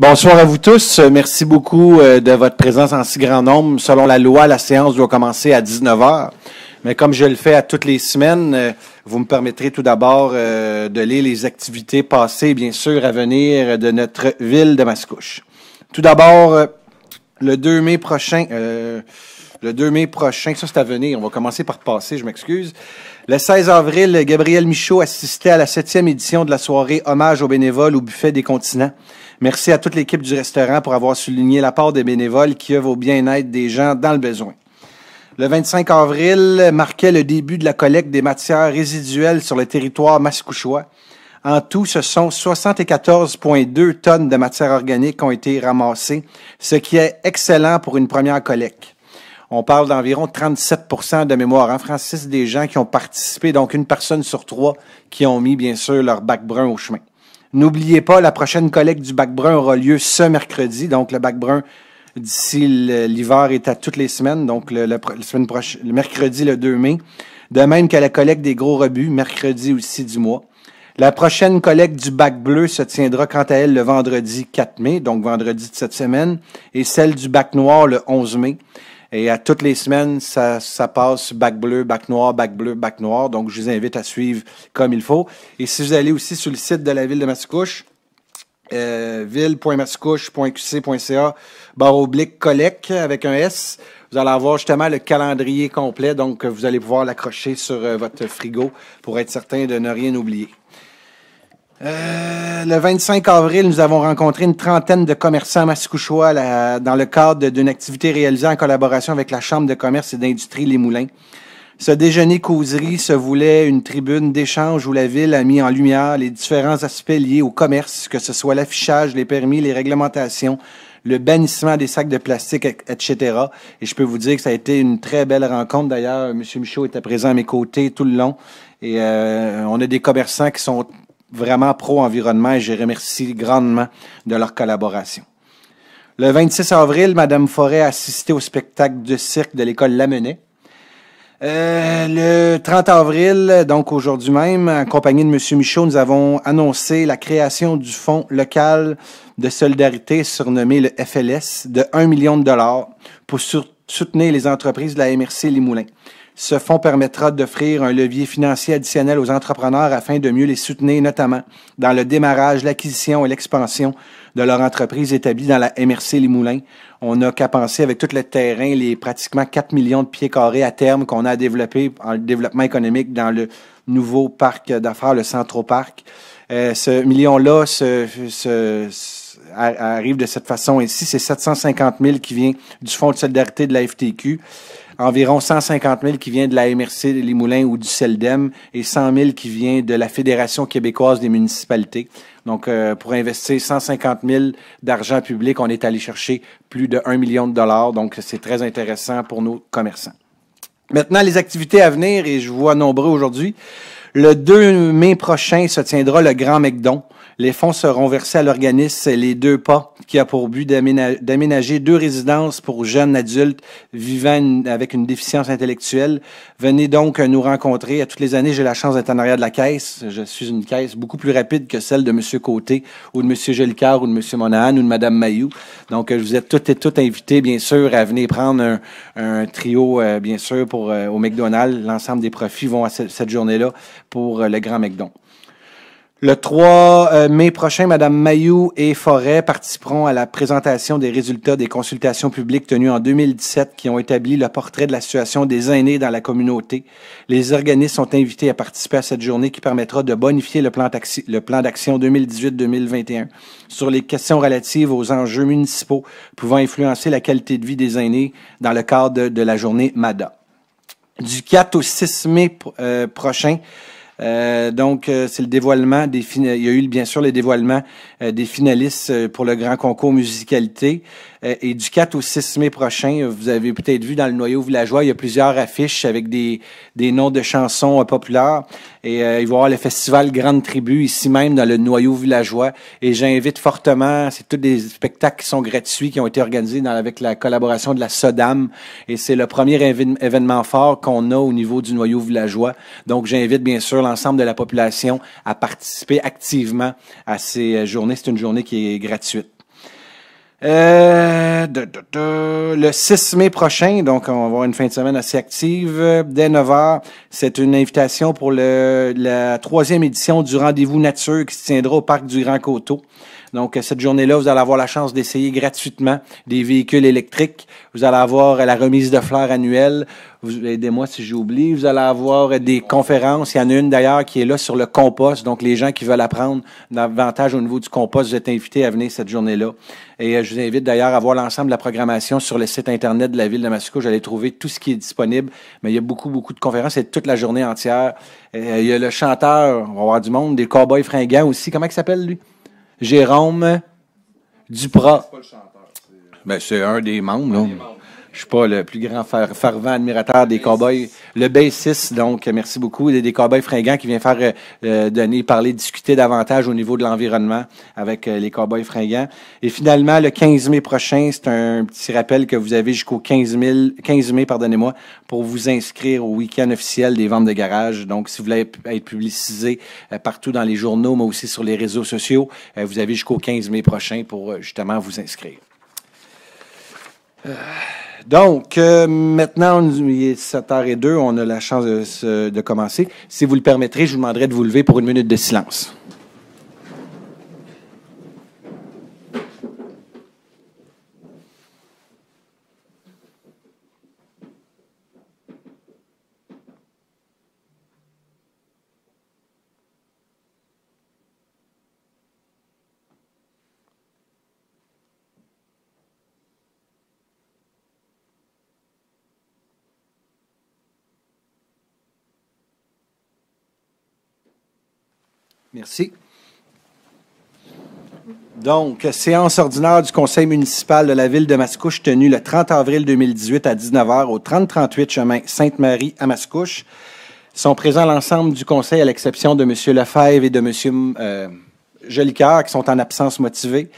Bonsoir à vous tous. Merci beaucoup euh, de votre présence en si grand nombre. Selon la loi, la séance doit commencer à 19 heures. Mais comme je le fais à toutes les semaines, euh, vous me permettrez tout d'abord euh, de lire les activités passées, bien sûr, à venir de notre ville de Mascouche. Tout d'abord, le 2 mai prochain, le 2 mai prochain, ça c'est à venir, on va commencer par passer, je m'excuse. Le 16 avril, Gabriel Michaud assistait à la septième édition de la soirée Hommage aux bénévoles au Buffet des continents. Merci à toute l'équipe du restaurant pour avoir souligné la part des bénévoles qui œuvrent au bien-être des gens dans le besoin. Le 25 avril marquait le début de la collecte des matières résiduelles sur le territoire mascouchois. En tout, ce sont 74,2 tonnes de matières organiques qui ont été ramassées, ce qui est excellent pour une première collecte. On parle d'environ 37 de mémoire en hein, France, des gens qui ont participé, donc une personne sur trois qui ont mis, bien sûr, leur bac brun au chemin. N'oubliez pas, la prochaine collecte du bac brun aura lieu ce mercredi. Donc, le bac brun d'ici l'hiver est à toutes les semaines. Donc, le, mercredi, le 2 mai. De même que la collecte des gros rebuts, mercredi aussi du mois. La prochaine collecte du bac bleu se tiendra quant à elle le vendredi 4 mai, donc vendredi de cette semaine, et celle du bac noir le 11 mai. Et à toutes les semaines, ça, passe bac bleu, bac noir, bac bleu, bac noir. Donc, je vous invite à suivre comme il faut. Et si vous allez aussi sur le site de la ville de Mascouche, euh, ville.mascouche.qc.ca, barre oblique collecte avec un S. Vous allez avoir justement le calendrier complet, donc vous allez pouvoir l'accrocher sur euh, votre frigo pour être certain de ne rien oublier. Euh, le 25 avril, nous avons rencontré une trentaine de commerçants mascouchois dans le cadre d'une activité réalisée en collaboration avec la Chambre de commerce et d'industrie Les Moulins. Ce déjeuner causerie se voulait une tribune d'échange où la ville a mis en lumière les différents aspects liés au commerce, que ce soit l'affichage, les permis, les réglementations, le bannissement des sacs de plastique, etc. Et je peux vous dire que ça a été une très belle rencontre. D'ailleurs, M. Michaud était présent à mes côtés tout le long. Et euh, on a des commerçants qui sont vraiment pro-environnement et je remercie grandement de leur collaboration. Le 26 avril, Madame Forêt a assisté au spectacle de cirque de l'école Lamennais. Euh, le 30 avril, donc aujourd'hui même, en compagnie de M. Michaud, nous avons annoncé la création du Fonds local de solidarité surnommé le FLS de 1 million de dollars pour soutenir les entreprises de la MRC Limoulin. Ce fonds permettra d'offrir un levier financier additionnel aux entrepreneurs afin de mieux les soutenir, notamment dans le démarrage, l'acquisition et l'expansion de leur entreprise établie dans la MRC Moulins. On n'a qu'à penser avec tout le terrain, les pratiquement 4 millions de pieds carrés à terme qu'on a développé en développement économique dans le nouveau parc d'affaires, le Centroparc. Euh, ce million-là arrive de cette façon ici. C'est 750 000 qui vient du Fonds de solidarité de la FTQ environ 150 000 qui vient de la MRC Moulins ou du CELDEM et 100 000 qui vient de la Fédération québécoise des municipalités. Donc, euh, pour investir 150 000 d'argent public, on est allé chercher plus de 1 million de dollars. Donc, c'est très intéressant pour nos commerçants. Maintenant, les activités à venir, et je vois nombreux aujourd'hui. Le 2 mai prochain se tiendra le Grand Mecdon. Les fonds seront versés à l'organisme Les Deux Pas, qui a pour but d'aménager deux résidences pour jeunes adultes vivant avec une déficience intellectuelle. Venez donc nous rencontrer. À toutes les années, j'ai la chance d'être en arrière de la caisse. Je suis une caisse beaucoup plus rapide que celle de M. Côté ou de M. Jolicard ou de M. Monahan ou de Mme Mayou. Donc, euh, vous êtes toutes et toutes invités, bien sûr, à venir prendre un, trio, euh, bien sûr, pour euh, au McDonald's. L'ensemble des profits vont à cette, journée-là pour le Grand McDonald's. Le 3 euh, mai prochain, Madame Mayou et Forêt participeront à la présentation des résultats des consultations publiques tenues en 2017 qui ont établi le portrait de la situation des aînés dans la communauté. Les organismes sont invités à participer à cette journée qui permettra de bonifier le plan d'action 2018-2021 sur les questions relatives aux enjeux municipaux pouvant influencer la qualité de vie des aînés dans le cadre de, la journée MADA. Du 4 au 6 mai euh, prochain, euh, donc, euh, c'est le dévoilement des Il y a eu bien sûr le dévoilement euh, des finalistes pour le grand concours musicalité. et du 4 au 6 mai prochain, vous avez peut-être vu dans le noyau villageois, il y a plusieurs affiches avec des, des noms de chansons populaires. Et euh, il va y avoir le festival Grande Tribu ici même dans le noyau villageois. Et j'invite fortement, c'est tous des spectacles qui sont gratuits, qui ont été organisés dans, avec la collaboration de la Sodam. Et c'est le premier événement fort qu'on a au niveau du noyau villageois. Donc j'invite bien sûr l'ensemble de la population à participer activement à ces euh, journées. C'est une journée qui est gratuite. Euh, le 6 mai prochain, donc on va avoir une fin de semaine assez active. Dès 9h, c'est une invitation pour le, la troisième édition du Rendez-vous Nature qui se tiendra au Parc du Grand Coteau. Donc, euh, cette journée-là, vous allez avoir la chance d'essayer gratuitement des véhicules électriques. Vous allez avoir euh, la remise de fleurs annuelle. Aidez-moi si j'oublie. Vous allez avoir euh, des conférences. Il y en a une d'ailleurs qui est là sur le compost. Donc, les gens qui veulent apprendre davantage au niveau du compost, vous êtes invités à venir cette journée-là. Et je vous invite d'ailleurs à voir l'ensemble de la programmation sur le site Internet de la ville de Massico. J'allais trouver tout ce qui est disponible. Mais il y a beaucoup, beaucoup de conférences. et toute la journée entière. il y a le chanteur, on va du monde, des cowboys fringants aussi. Comment il s'appelle, lui? Jérôme Duprat. C'est euh, ben, c'est un des membres, là. Je suis pas le plus grand fervent admirateur des cowboys. Le B6, donc, merci beaucoup. Des, cowboys fringants qui vient faire euh, euh, donner, parler, discuter davantage au niveau de l'environnement avec euh, les cowboys fringants. Et finalement, le 15 mai prochain, c'est un petit rappel que vous avez jusqu'au 15, 15 mai, pardonnez-moi, pour vous inscrire au week-end officiel des ventes de garage. Donc, si vous voulez être publicisé partout dans les journaux, mais aussi sur les réseaux sociaux, vous avez jusqu'au 15 mai prochain pour justement vous inscrire. Donc, euh, maintenant, il est 7h02, on a la chance de, de commencer. Si vous le permettrez, je vous demanderai de vous lever pour une minute de silence. Merci. Donc, séance ordinaire du Conseil municipal de la ville de Mascouche tenue le 30 avril 2018 à 19h au 3038 chemin Sainte-Marie à Mascouche. Sont présents l'ensemble du Conseil à l'exception de M. Lefebvre et de M. Jolicard, euh, Jolicoeur qui sont en absence motivée.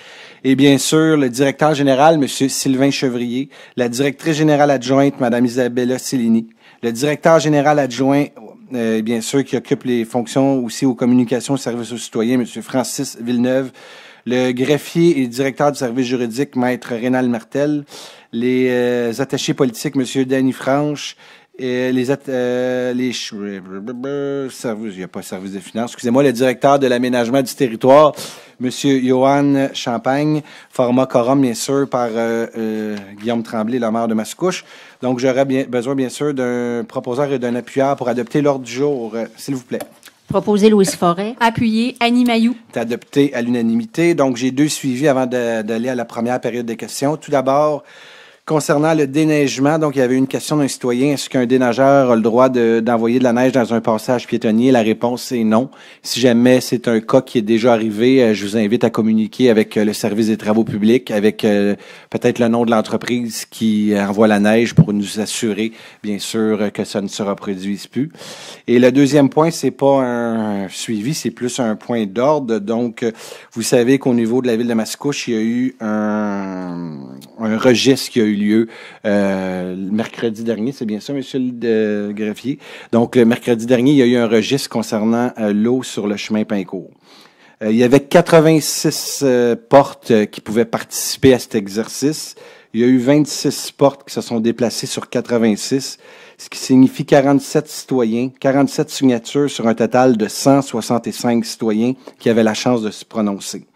Et bien sûr, le directeur général, M. Sylvain Chevrier, la directrice générale adjointe, Mme Isabella Cellini, le directeur général adjoint, euh, eh bien sûr, qui occupe les fonctions aussi aux communications, services aux citoyens, monsieur Francis Villeneuve, le greffier et directeur du service juridique, Maître Rénal Martel, les euh, attachés politiques, monsieur Danny Franche, et les, euh, les services, il n'y a pas service des finances, excusez-moi, le directeur de l'aménagement du territoire, M. Johan Champagne, format quorum, bien sûr, par euh, euh, Guillaume Tremblay, la maire de Mascouche. Donc, j'aurais bien, besoin, bien sûr, d'un proposeur et d'un appuyeur pour adopter l'ordre du jour, s'il vous plaît. Proposer Louise Forêt. Appuyer Annie Mayou. C'est adopté à l'unanimité. Donc, j'ai deux suivis avant d'aller à la première période des questions. Tout d'abord, concernant le déneigement, donc il y avait une question d'un citoyen, est-ce qu'un déneigeur a le droit d'envoyer de, la neige dans un passage piétonnier? La réponse est non. Si jamais c'est un cas qui est déjà arrivé, euh, je vous invite à communiquer avec euh, le service des travaux publics, avec euh, peut-être le nom de l'entreprise qui envoie la neige pour nous assurer, bien sûr, que ça ne se reproduise plus. Et le deuxième point, c'est pas un suivi, c'est plus un point d'ordre. Donc, vous savez qu'au niveau de la ville de Mascouche, il y a eu un, un registre qui a eu lieu euh, mercredi dernier. C'est bien ça, Monsieur le greffier? Donc, mercredi dernier, il y a eu un registre concernant euh, l'eau sur le chemin Pincourt. Euh, il y avait 86 portes qui pouvaient participer à cet exercice. Il y a eu 26 portes qui se sont déplacées sur 86, ce qui signifie 47 citoyens, 47 signatures sur un total de 165 citoyens qui avaient la chance de se prononcer.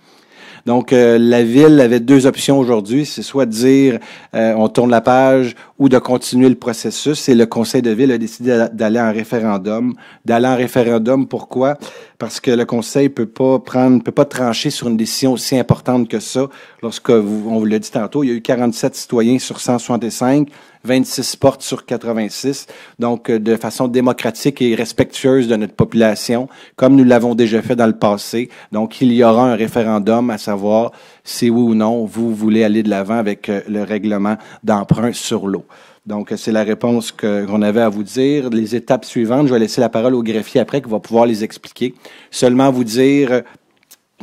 Donc, euh, la ville avait deux options aujourd'hui. C'est soit de dire euh, on tourne la page ou de continuer le processus. Et le conseil de ville a décidé d'aller en référendum. D'aller en référendum, pourquoi? parce que le Conseil peut pas prendre, peut pas trancher sur une décision aussi importante que ça. Lorsque vous, on vous l'a dit tantôt, il y a eu 47 citoyens sur 165, 26 portes sur 86. Donc, euh, de façon démocratique et respectueuse de notre population, comme nous l'avons déjà fait dans le passé. Donc, il y aura un référendum à savoir si oui ou non vous voulez aller de l'avant avec euh, le règlement d'emprunt sur l'eau. Donc, c'est la réponse qu'on avait à vous dire. Les étapes suivantes, je vais laisser la parole au greffier après qui va pouvoir les expliquer. Seulement vous dire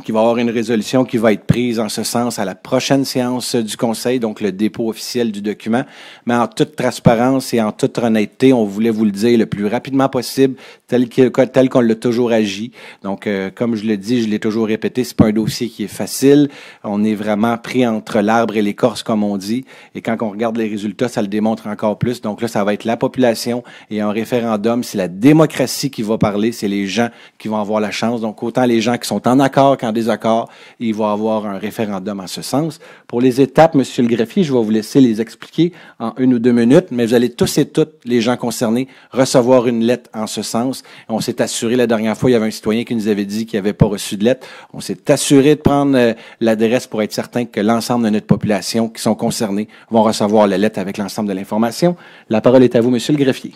qu'il va y avoir une résolution qui va être prise en ce sens à la prochaine séance du Conseil, donc le dépôt officiel du document. Mais en toute transparence et en toute honnêteté, on voulait vous le dire le plus rapidement possible tel qu'on tel l'a toujours agi. Donc, euh, comme je le dis, je l'ai toujours répété, c'est pas un dossier qui est facile. On est vraiment pris entre l'arbre et l'écorce, comme on dit. Et quand on regarde les résultats, ça le démontre encore plus. Donc là, ça va être la population et un référendum. C'est la démocratie qui va parler. C'est les gens qui vont avoir la chance. Donc, autant les gens qui sont en accord qu'en désaccord, il va avoir un référendum en ce sens. Pour les étapes, Monsieur le greffier, je vais vous laisser les expliquer en une ou deux minutes, mais vous allez tous et toutes, les gens concernés, recevoir une lettre en ce sens on s'est assuré la dernière fois, il y avait un citoyen qui nous avait dit qu'il n'avait pas reçu de lettre. On s'est assuré de prendre euh, l'adresse pour être certain que l'ensemble de notre population qui sont concernés vont recevoir la lettre avec l'ensemble de l'information. La parole est à vous, Monsieur le greffier.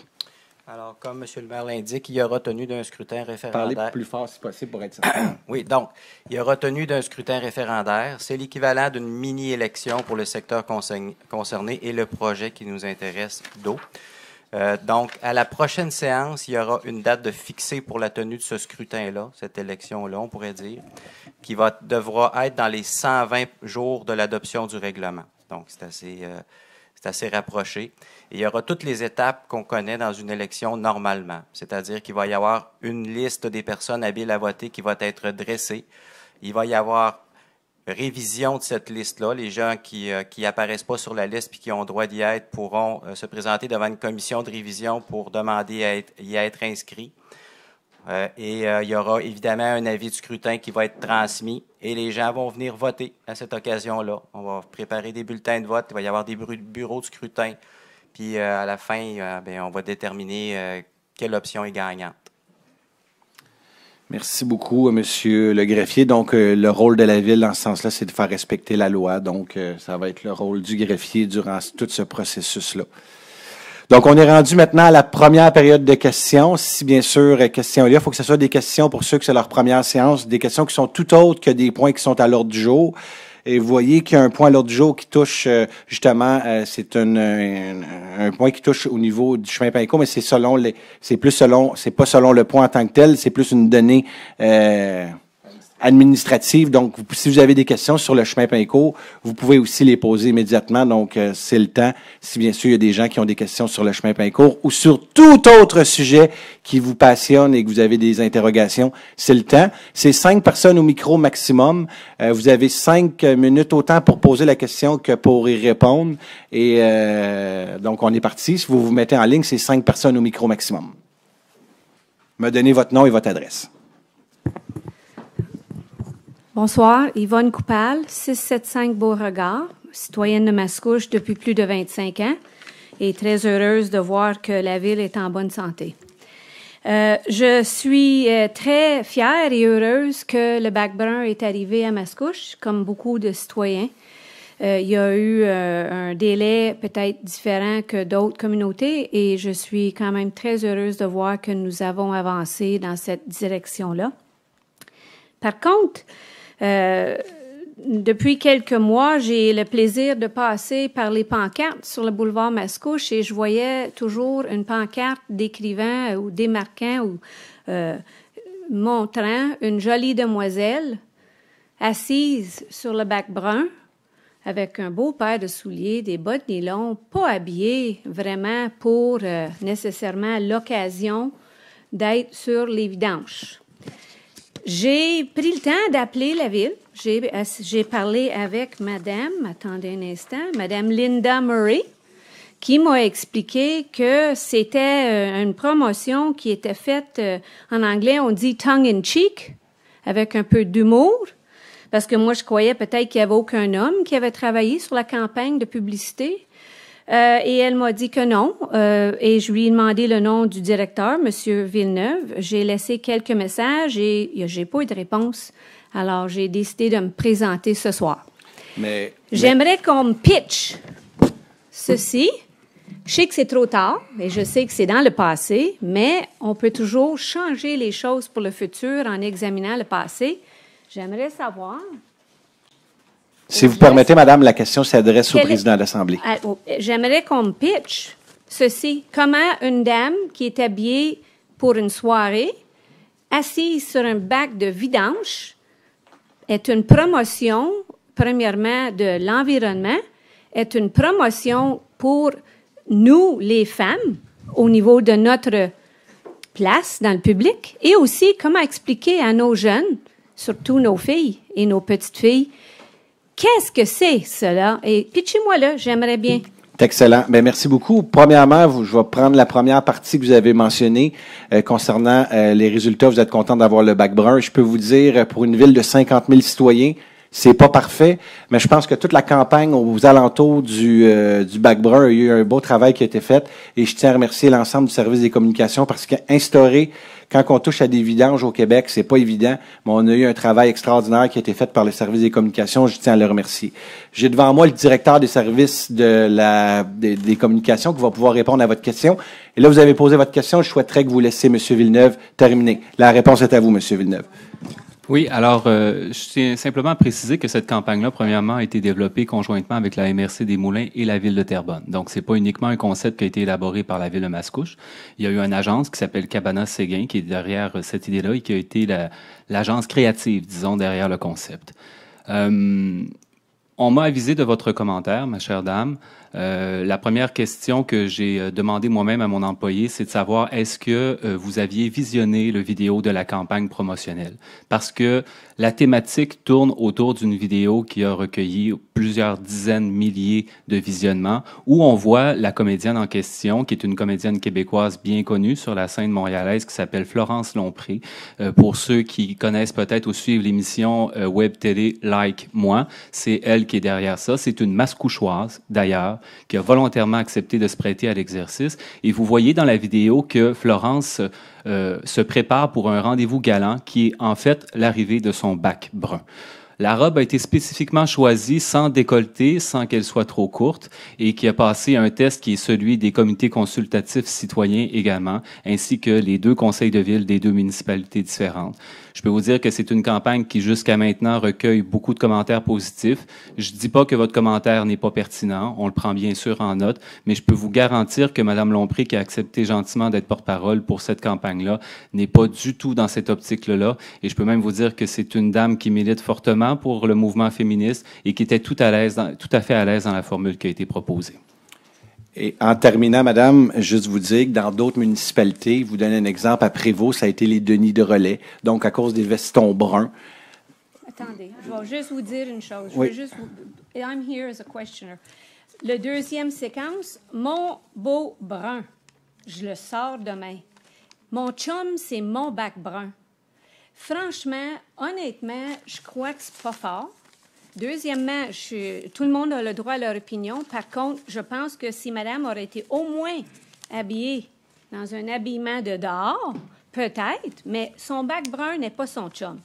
Alors, comme M. le maire l'indique, il y aura retenu d'un scrutin référendaire. Parlez plus fort si possible pour être certain. oui, donc, il y a retenu d'un scrutin référendaire. C'est l'équivalent d'une mini-élection pour le secteur concerné et le projet qui nous intéresse d'eau. Euh, donc, à la prochaine séance, il y aura une date de fixée pour la tenue de ce scrutin-là, cette élection-là, on pourrait dire, qui va, devra être dans les 120 jours de l'adoption du règlement. Donc, c'est assez, euh, assez rapproché. il y aura toutes les étapes qu'on connaît dans une élection normalement, c'est-à-dire qu'il va y avoir une liste des personnes habiles à voter qui va être dressée. Il va y avoir révision de cette liste-là. Les gens qui n'apparaissent euh, apparaissent pas sur la liste et qui ont droit d'y être pourront euh, se présenter devant une commission de révision pour demander à être, y être inscrits. Euh, et il y aura évidemment un avis de scrutin qui va être transmis et les gens vont venir voter à cette occasion-là. On va préparer des bulletins de vote, il va y avoir des bureaux de scrutin. Puis à la fin, ben, on va déterminer quelle option est gagnante. Merci beaucoup, euh, Monsieur le greffier. Donc, euh, le rôle de la ville dans ce sens-là, c'est de faire respecter la loi. Donc, euh, ça va être le rôle du greffier durant tout ce processus-là. Donc, on est rendu maintenant à la première période de questions. Si, bien sûr, questions il faut que ce soit des questions pour ceux que c'est leur première séance, des questions qui sont tout autres que des points qui sont à l'ordre du jour et vous voyez qu'il y a un point l'autre jour qui touche euh, justement, euh, c'est un, un, point qui touche au niveau du chemin Pinco, mais c'est selon les, c'est plus selon, c'est pas selon le point en tant que tel, c'est plus une donnée. Euh, administrative. Donc, si vous avez des questions sur le chemin Pinco, vous pouvez aussi les poser immédiatement. Donc, euh, c'est le temps. Si bien sûr, il y a des gens qui ont des questions sur le chemin PINCO ou sur tout autre sujet qui vous passionne et que vous avez des interrogations, c'est le temps. C'est cinq personnes au micro maximum. Euh, vous avez cinq minutes autant pour poser la question que pour y répondre. Et euh, donc, on est parti. Si vous vous mettez en ligne, c'est cinq personnes au micro maximum. Me donnez votre nom et votre adresse. Bonsoir, Yvonne Coupal, 675 Beauregard, citoyenne de Mascouche depuis plus de 25 ans et très heureuse de voir que la ville est en bonne santé. Euh, je suis euh, très fière et heureuse que le bac est arrivé à Mascouche, comme beaucoup de citoyens. Euh, il y a eu un délai peut-être différent que d'autres communautés et je suis quand même très heureuse de voir que nous avons avancé dans cette direction-là. Par contre, euh, depuis quelques mois, j'ai le plaisir de passer par les pancartes sur le boulevard Mascouche et je voyais toujours une pancarte d'écrivain euh, ou démarquant ou euh, montrant une jolie demoiselle assise sur le bac brun avec un beau paire de souliers, des bottes nylon, pas habillée vraiment pour nécessairement l'occasion d'être sur les vidanges. J'ai pris le temps d'appeler la ville. Euh, j'ai parlé avec madame, attendez un instant, madame Linda Murray, qui m'a expliqué que c'était euh, une promotion qui était faite, euh, en anglais, on dit tongue in cheek, avec un peu d'humour parce que moi, je croyais peut-être qu'il n'y avait aucun homme qui avait travaillé sur la campagne de publicité. Euh, et elle m'a dit que non. Euh, et je lui ai demandé le nom du directeur, Monsieur Villeneuve. J'ai laissé quelques messages et j'ai pas eu de réponse. Alors, j'ai décidé de me présenter ce soir. Mais j'aimerais qu'on me pitch ceci. Je sais que c'est trop tard et je sais que c'est dans le passé, mais on peut toujours changer les choses pour le futur en examinant le passé. J'aimerais savoir si vous permettez, Madame, la question s'adresse au président de l'Assemblée. Ah, oh, j'aimerais qu'on me pitch ceci. Comment une dame qui est habillée pour une soirée, assise sur un bac de vidange, est une promotion, premièrement, de l'environnement, est une promotion pour nous, les femmes, au niveau de notre place dans le public, et aussi comment expliquer à nos jeunes, surtout nos filles et nos petites filles, Qu'est-ce que c'est cela? Et pitchez-moi là, j'aimerais bien. Excellent. Bien, merci beaucoup. Premièrement, je vais prendre la première partie que vous avez mentionnée euh, concernant euh, les résultats. Vous êtes content d'avoir le bac brun. Je peux vous dire, euh, pour une ville de 50 000 citoyens, c'est pas parfait, mais je pense que toute la campagne aux alentours du, du bac brun a eu un beau travail qui a été fait et je tiens à remercier l'ensemble du service des communications parce qu'instaurer quand on touche à des vidanges au Québec, c'est pas évident, mais on a eu un travail extraordinaire qui a été fait par le service des communications. Je tiens à le remercier. J'ai devant moi le directeur des services des, des, communications qui va pouvoir répondre à votre question. Et là, vous avez posé votre question. Je souhaiterais que vous laissiez M. Villeneuve terminer. La réponse est à vous, M. Villeneuve. Oui, alors euh, je tiens simplement à préciser que cette campagne-là, premièrement, a été développée conjointement avec la MRC des Moulins et la ville de Terrebonne. Donc, c'est pas uniquement un concept qui a été élaboré par la ville de Mascouche. Il y a eu une agence qui s'appelle Cabana Séguin qui est derrière euh, cette idée-là et qui a été l'agence créative, disons, derrière le concept. Euh, on m'a avisé de votre commentaire, ma chère dame. Euh, la première question que j'ai euh, demandé moi-même à mon employé, c'est de savoir est-ce que euh, vous aviez visionné le vidéo de la campagne promotionnelle Parce que la thématique tourne autour d'une vidéo qui a recueilli plusieurs dizaines, de milliers de visionnements, où on voit la comédienne en question, qui est une comédienne québécoise bien connue sur la scène montréalaise, qui s'appelle Florence Lompré. pour ceux qui connaissent peut-être ou suivent l'émission web télé Like Moi, c'est elle qui est derrière ça. C'est une couchoise d'ailleurs qui a volontairement accepté de se prêter à l'exercice. Et vous voyez dans la vidéo que Florence euh, se prépare pour un rendez-vous galant qui est en fait l'arrivée de son bac brun. La robe a été spécifiquement choisie sans décolleté, sans qu'elle soit trop courte, et qui a passé un test qui est celui des comités consultatifs citoyens également, ainsi que les deux conseils de ville des deux municipalités différentes. Je peux vous dire que c'est une campagne qui jusqu'à maintenant recueille beaucoup de commentaires positifs. Je ne dis pas que votre commentaire n'est pas pertinent, on le prend bien sûr en note, mais je peux vous garantir que Mme Lompré, qui a accepté gentiment d'être porte-parole pour cette campagne-là, n'est pas du tout dans cette optique-là. Et je peux même vous dire que c'est une dame qui milite fortement pour le mouvement féministe et qui était tout à l'aise, tout à fait à l'aise dans la formule qui a été proposée. Et en terminant, Madame, juste vous dire que dans d'autres municipalités, vous donnez un exemple, à Prévost, ça a été les Denis de relais. Donc, à cause des vestons bruns. Attendez, je vais juste vous dire une chose. Je oui. vais juste I'm here as a questioner. Le deuxième séquence, mon beau brun, je le sors demain. Mon chum, c'est mon bac brun. Franchement, honnêtement, je crois que c'est pas fort. Deuxièmement, tout le monde a le droit à leur opinion. Par contre, je pense que si Madame aurait été au moins habillée dans un habillement de dehors, peut-être, mais son bac brun n'est pas son chum.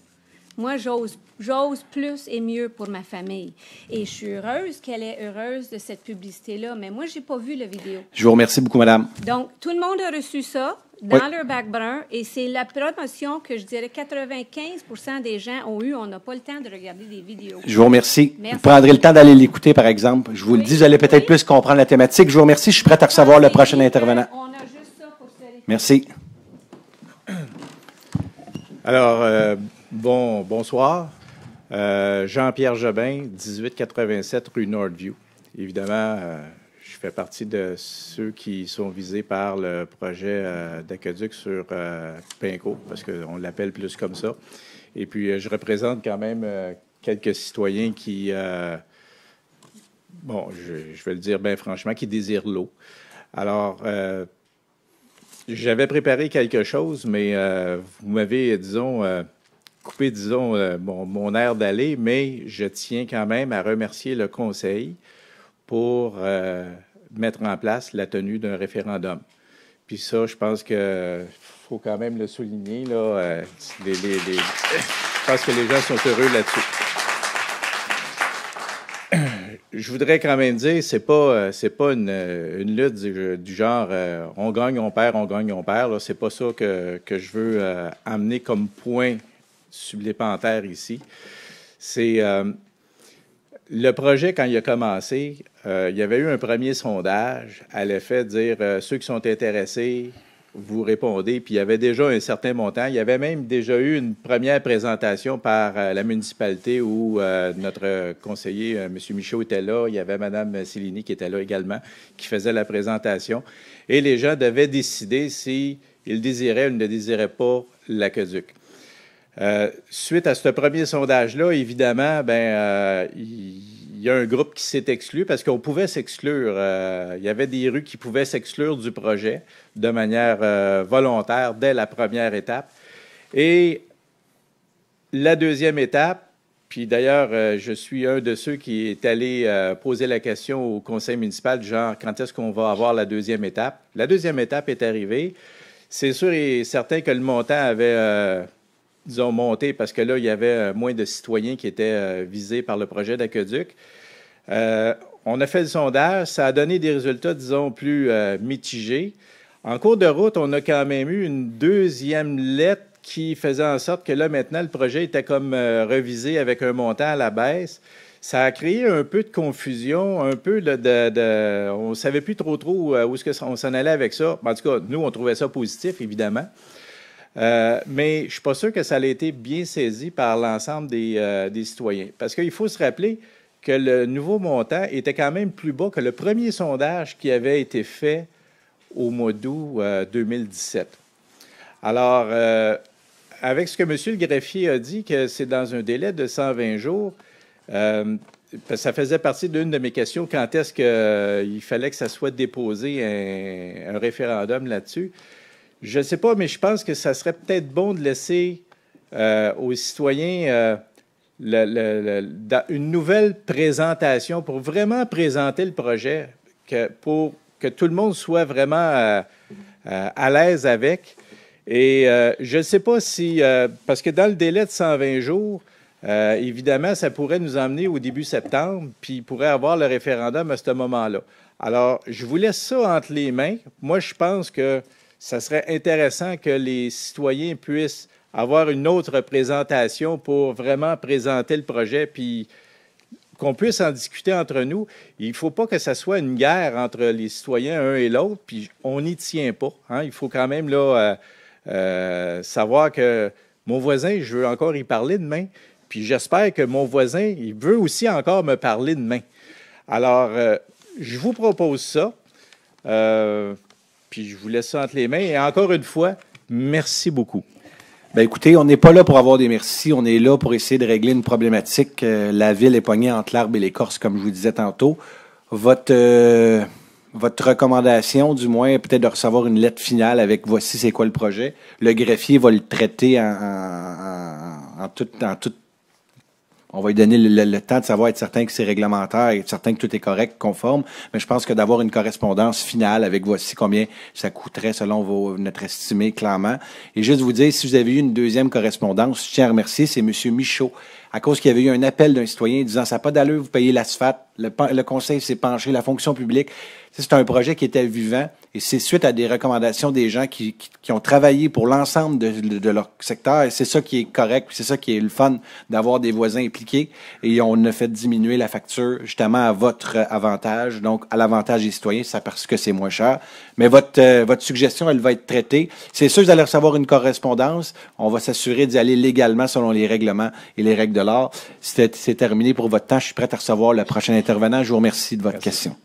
Moi, j'ose, j'ose plus et mieux pour ma famille. Et je suis heureuse qu'elle est heureuse de cette publicité-là, mais moi, j'ai pas vu la vidéo. Je vous remercie beaucoup, madame. Donc, tout le monde a reçu ça dans leur bac brun et c'est la promotion que je dirais 95 des gens ont eu. On n'a pas le temps de regarder des vidéos. Je vous remercie. Vous prendrez le temps d'aller l'écouter, par exemple. Je vous le dis, vous allez peut-être plus comprendre la thématique. Je vous remercie. Je suis prête à recevoir le prochain intervenant. On a juste ça pour se Merci. Alors, euh, Bon, bonsoir. Euh, Jean-Pierre Jobin, 1887 rue Nordview. Évidemment, euh, je fais partie de ceux qui sont visés par le projet euh, d'aqueduc sur Pinco, parce qu'on l'appelle plus comme ça. Et puis, je représente quand même quelques citoyens qui, bon, je, je, vais le dire bien franchement, qui désirent l'eau. Alors, j'avais préparé quelque chose, mais vous m'avez, disons, coupé, disons, euh, mon, air d'aller, mais je tiens quand même à remercier le Conseil pour euh, mettre en place la tenue d'un référendum. Puis ça, je pense que faut quand même le souligner. Là, euh, je pense que les gens sont heureux là-dessus. Je voudrais quand même dire, c'est pas, c'est pas une, lutte du, genre on gagne, on perd, on gagne, on perd. c'est pas ça que, que je veux amener comme point supplémentaire ici. C'est euh, le projet, quand il a commencé, euh, il y avait eu un premier sondage à l'effet de dire euh, ceux qui sont intéressés, vous répondez. Puis il y avait déjà un certain montant. Il y avait même déjà eu une première présentation par la municipalité où notre conseiller, M. Michaud, était là. Il y avait Mme Cellini qui était là également, qui faisait la présentation. Et les gens devaient décider s'ils désiraient ou ne désiraient pas l'aqueduc. Euh, suite à ce premier sondage-là, évidemment, ben, euh, il y, a un groupe qui s'est exclu parce qu'on pouvait s'exclure. Euh, il y avait des rues qui pouvaient s'exclure du projet de manière volontaire dès la première étape. Et la deuxième étape, puis d'ailleurs, je suis un de ceux qui est allé poser la question au conseil municipal, genre, quand est-ce qu'on va avoir la deuxième étape? La deuxième étape est arrivée. C'est sûr et certain que le montant avait disons, monté, parce que là, il y avait euh, moins de citoyens qui étaient euh, visés par le projet d'aqueduc. Euh, on a fait le sondage, ça a donné des résultats, disons, plus mitigés. En cours de route, on a quand même eu une deuxième lettre qui faisait en sorte que là, maintenant, le projet était comme revisé avec un montant à la baisse. Ça a créé un peu de confusion, un peu de... de on ne savait plus trop trop où est-ce qu'on s'en allait avec ça. En tout cas, nous, on trouvait ça positif, évidemment. Euh, mais je ne suis pas sûr que ça ait été bien saisi par l'ensemble euh, des, citoyens. Parce qu'il faut se rappeler que le nouveau montant était quand même plus bas que le premier sondage qui avait été fait au mois d'août 2017. Euh, Alors, avec ce que M. le greffier a dit, que c'est dans un délai de 120 jours, ça faisait partie d'une de mes questions. Quand est-ce qu'il fallait que ça soit déposé un référendum là-dessus? Je ne sais pas, mais je pense que ça serait peut-être bon de laisser euh, aux citoyens euh, une nouvelle présentation pour vraiment présenter le projet, que, pour que tout le monde soit vraiment euh, à l'aise avec. Et je ne sais pas si, parce que dans le délai de 120 jours, évidemment, ça pourrait nous emmener au début septembre, puis il pourrait avoir le référendum à ce moment-là. Alors, je vous laisse ça entre les mains. Moi, je pense que ça serait intéressant que les citoyens puissent avoir une autre présentation pour vraiment présenter le projet, puis qu'on puisse en discuter entre nous. Il ne faut pas que ça soit une guerre entre les citoyens, un et l'autre, puis on n'y tient pas. Hein. Il faut quand même là, euh, euh, savoir que mon voisin, je veux encore y parler demain, puis j'espère que mon voisin, il veut aussi encore me parler demain. Alors, euh, je vous propose ça. Puis je vous laisse ça entre les mains. Et encore une fois, merci beaucoup. Ben écoutez, on n'est pas là pour avoir des merci, on est là pour essayer de régler une problématique. Euh, la ville est poignée entre l'arbre et l'écorce, comme je vous disais tantôt. Votre, euh, votre recommandation, du moins, est peut-être de recevoir une lettre finale avec voici c'est quoi le projet. Le greffier va le traiter en, en, en toute on va lui donner le, temps de savoir être certain que c'est réglementaire, être certain que tout est correct, conforme. Mais je pense que d'avoir une correspondance finale avec voici combien ça coûterait selon vos, notre estimé, clairement. Et juste vous dire, si vous avez eu une deuxième correspondance, je tiens à remercier, c'est M. Michaud. À cause qu'il y avait eu un appel d'un citoyen disant ça n'a pas d'allure, vous payez l'asphalte. Le, le conseil s'est penché, la fonction publique. C'est un projet qui était vivant et c'est suite à des recommandations des gens qui, qui, ont travaillé pour l'ensemble de, de, leur secteur. Et c'est ça qui est correct, c'est ça qui est le fun d'avoir des voisins impliqués. Et on a fait diminuer la facture justement à votre avantage, donc à l'avantage des citoyens, c'est parce que c'est moins cher. Mais votre, euh, votre suggestion, elle va être traitée. C'est sûr vous allez recevoir une correspondance. On va s'assurer d'y aller légalement selon les règlements et les règles de l'art. C'est terminé pour votre temps. Je suis prêt à recevoir le prochain intervenant. Je vous remercie de votre question.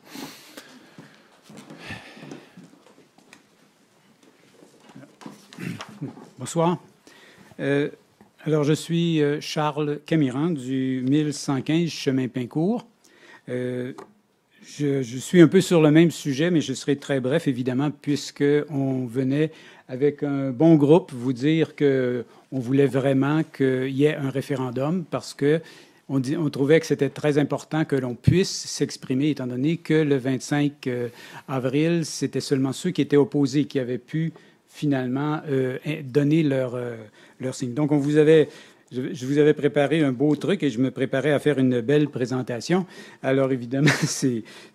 Bonsoir. Euh, alors, je suis euh, Charles Camiran du 1115 Chemin Pincourt. Euh, je, suis un peu sur le même sujet, mais je serai très bref, évidemment, puisqu'on venait avec un bon groupe vous dire qu'on voulait vraiment qu'il y ait un référendum parce que on, trouvait que c'était très important que l'on puisse s'exprimer, étant donné que le 25 avril, c'était seulement ceux qui étaient opposés qui avaient pu finalement euh, eh, donner leur, euh, leur signe. Donc, on vous avait je, vous avais préparé un beau truc et je me préparais à faire une belle présentation. Alors évidemment, ce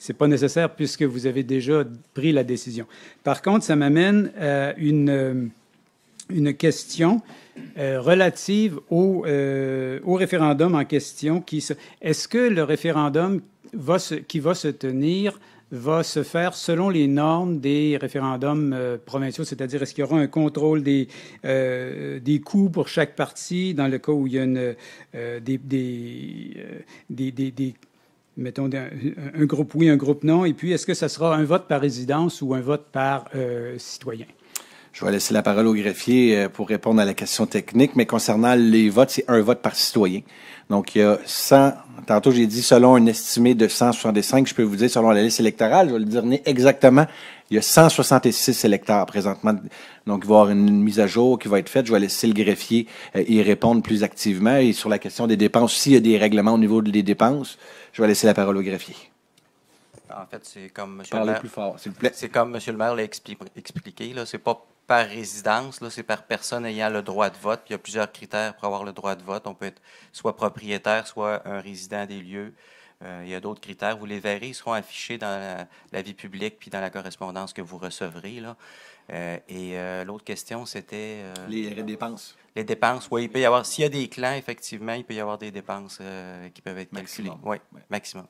n'est pas nécessaire puisque vous avez déjà pris la décision. Par contre, ça m'amène à euh, une, une question relative au, au, référendum en question. Est-ce que le référendum va qui va se tenir va se faire selon les normes des référendums euh, provinciaux, c'est-à-dire est-ce qu'il y aura un contrôle des, euh, des coûts pour chaque parti dans le cas où il y a euh, des, des, des, mettons, un, groupe oui, un groupe non, et puis est-ce que ça sera un vote par résidence ou un vote par citoyen? Je vais laisser la parole au greffier euh, pour répondre à la question technique, mais concernant les votes, c'est un vote par citoyen. Donc, il y a 100, tantôt j'ai dit selon un estimé de 165, je peux vous dire selon la liste électorale, je vais le dire exactement, il y a 166 électeurs présentement. Donc, il va y avoir une, mise à jour qui va être faite. Je vais laisser le greffier euh, y répondre plus activement. Et sur la question des dépenses, s'il y a des règlements au niveau des dépenses, je vais laisser la parole au greffier. En fait, c'est comme M. le maire. s'il C'est comme M. le maire l'a expliqué. Là, c'est pas par résidence, c'est par personne ayant le droit de vote. il y a plusieurs critères pour avoir le droit de vote. On peut être soit propriétaire, soit un résident des lieux. Euh, il y a d'autres critères. Vous les verrez, ils seront affichés dans la, vie publique puis dans la correspondance que vous recevrez. Là. Euh, et euh, l'autre question, c'était... Les, dépenses. Les dépenses, oui. Il peut y avoir, s'il y a des clans, effectivement, il peut y avoir des dépenses qui peuvent être calculées. Maximum. Oui, maximum.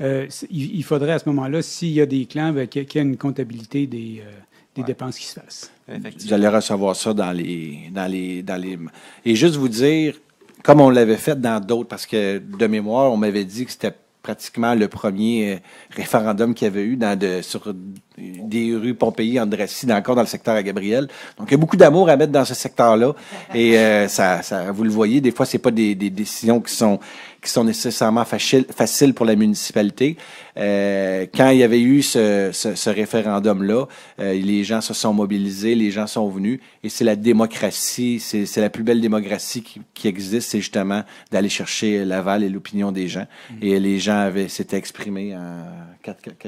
Euh, il, il, faudrait à ce moment-là, s'il y a des clans, ben, qu'il y ait une comptabilité des, euh, des dépenses qui se fassent. Vous allez recevoir ça dans les, dans les, dans les... Et juste vous dire, comme on l'avait fait dans d'autres, parce que de mémoire, on m'avait dit que c'était pratiquement le premier euh, référendum qu'il y avait eu dans de, sur des rues Pompéi, Andressy, encore dans le secteur à Gabriel. Donc, il y a beaucoup d'amour à mettre dans ce secteur-là. Et ça, vous le voyez, des fois, ce c'est pas des décisions qui sont qui sont nécessairement faciles, pour la municipalité. Euh, quand il y avait eu ce, référendum-là, euh, les gens se sont mobilisés, les gens sont venus, et c'est la démocratie, c'est la plus belle démocratie qui, existe, c'est justement d'aller chercher l'aval et l'opinion des gens. Mm-hmm. Et les gens s'étaient exprimés en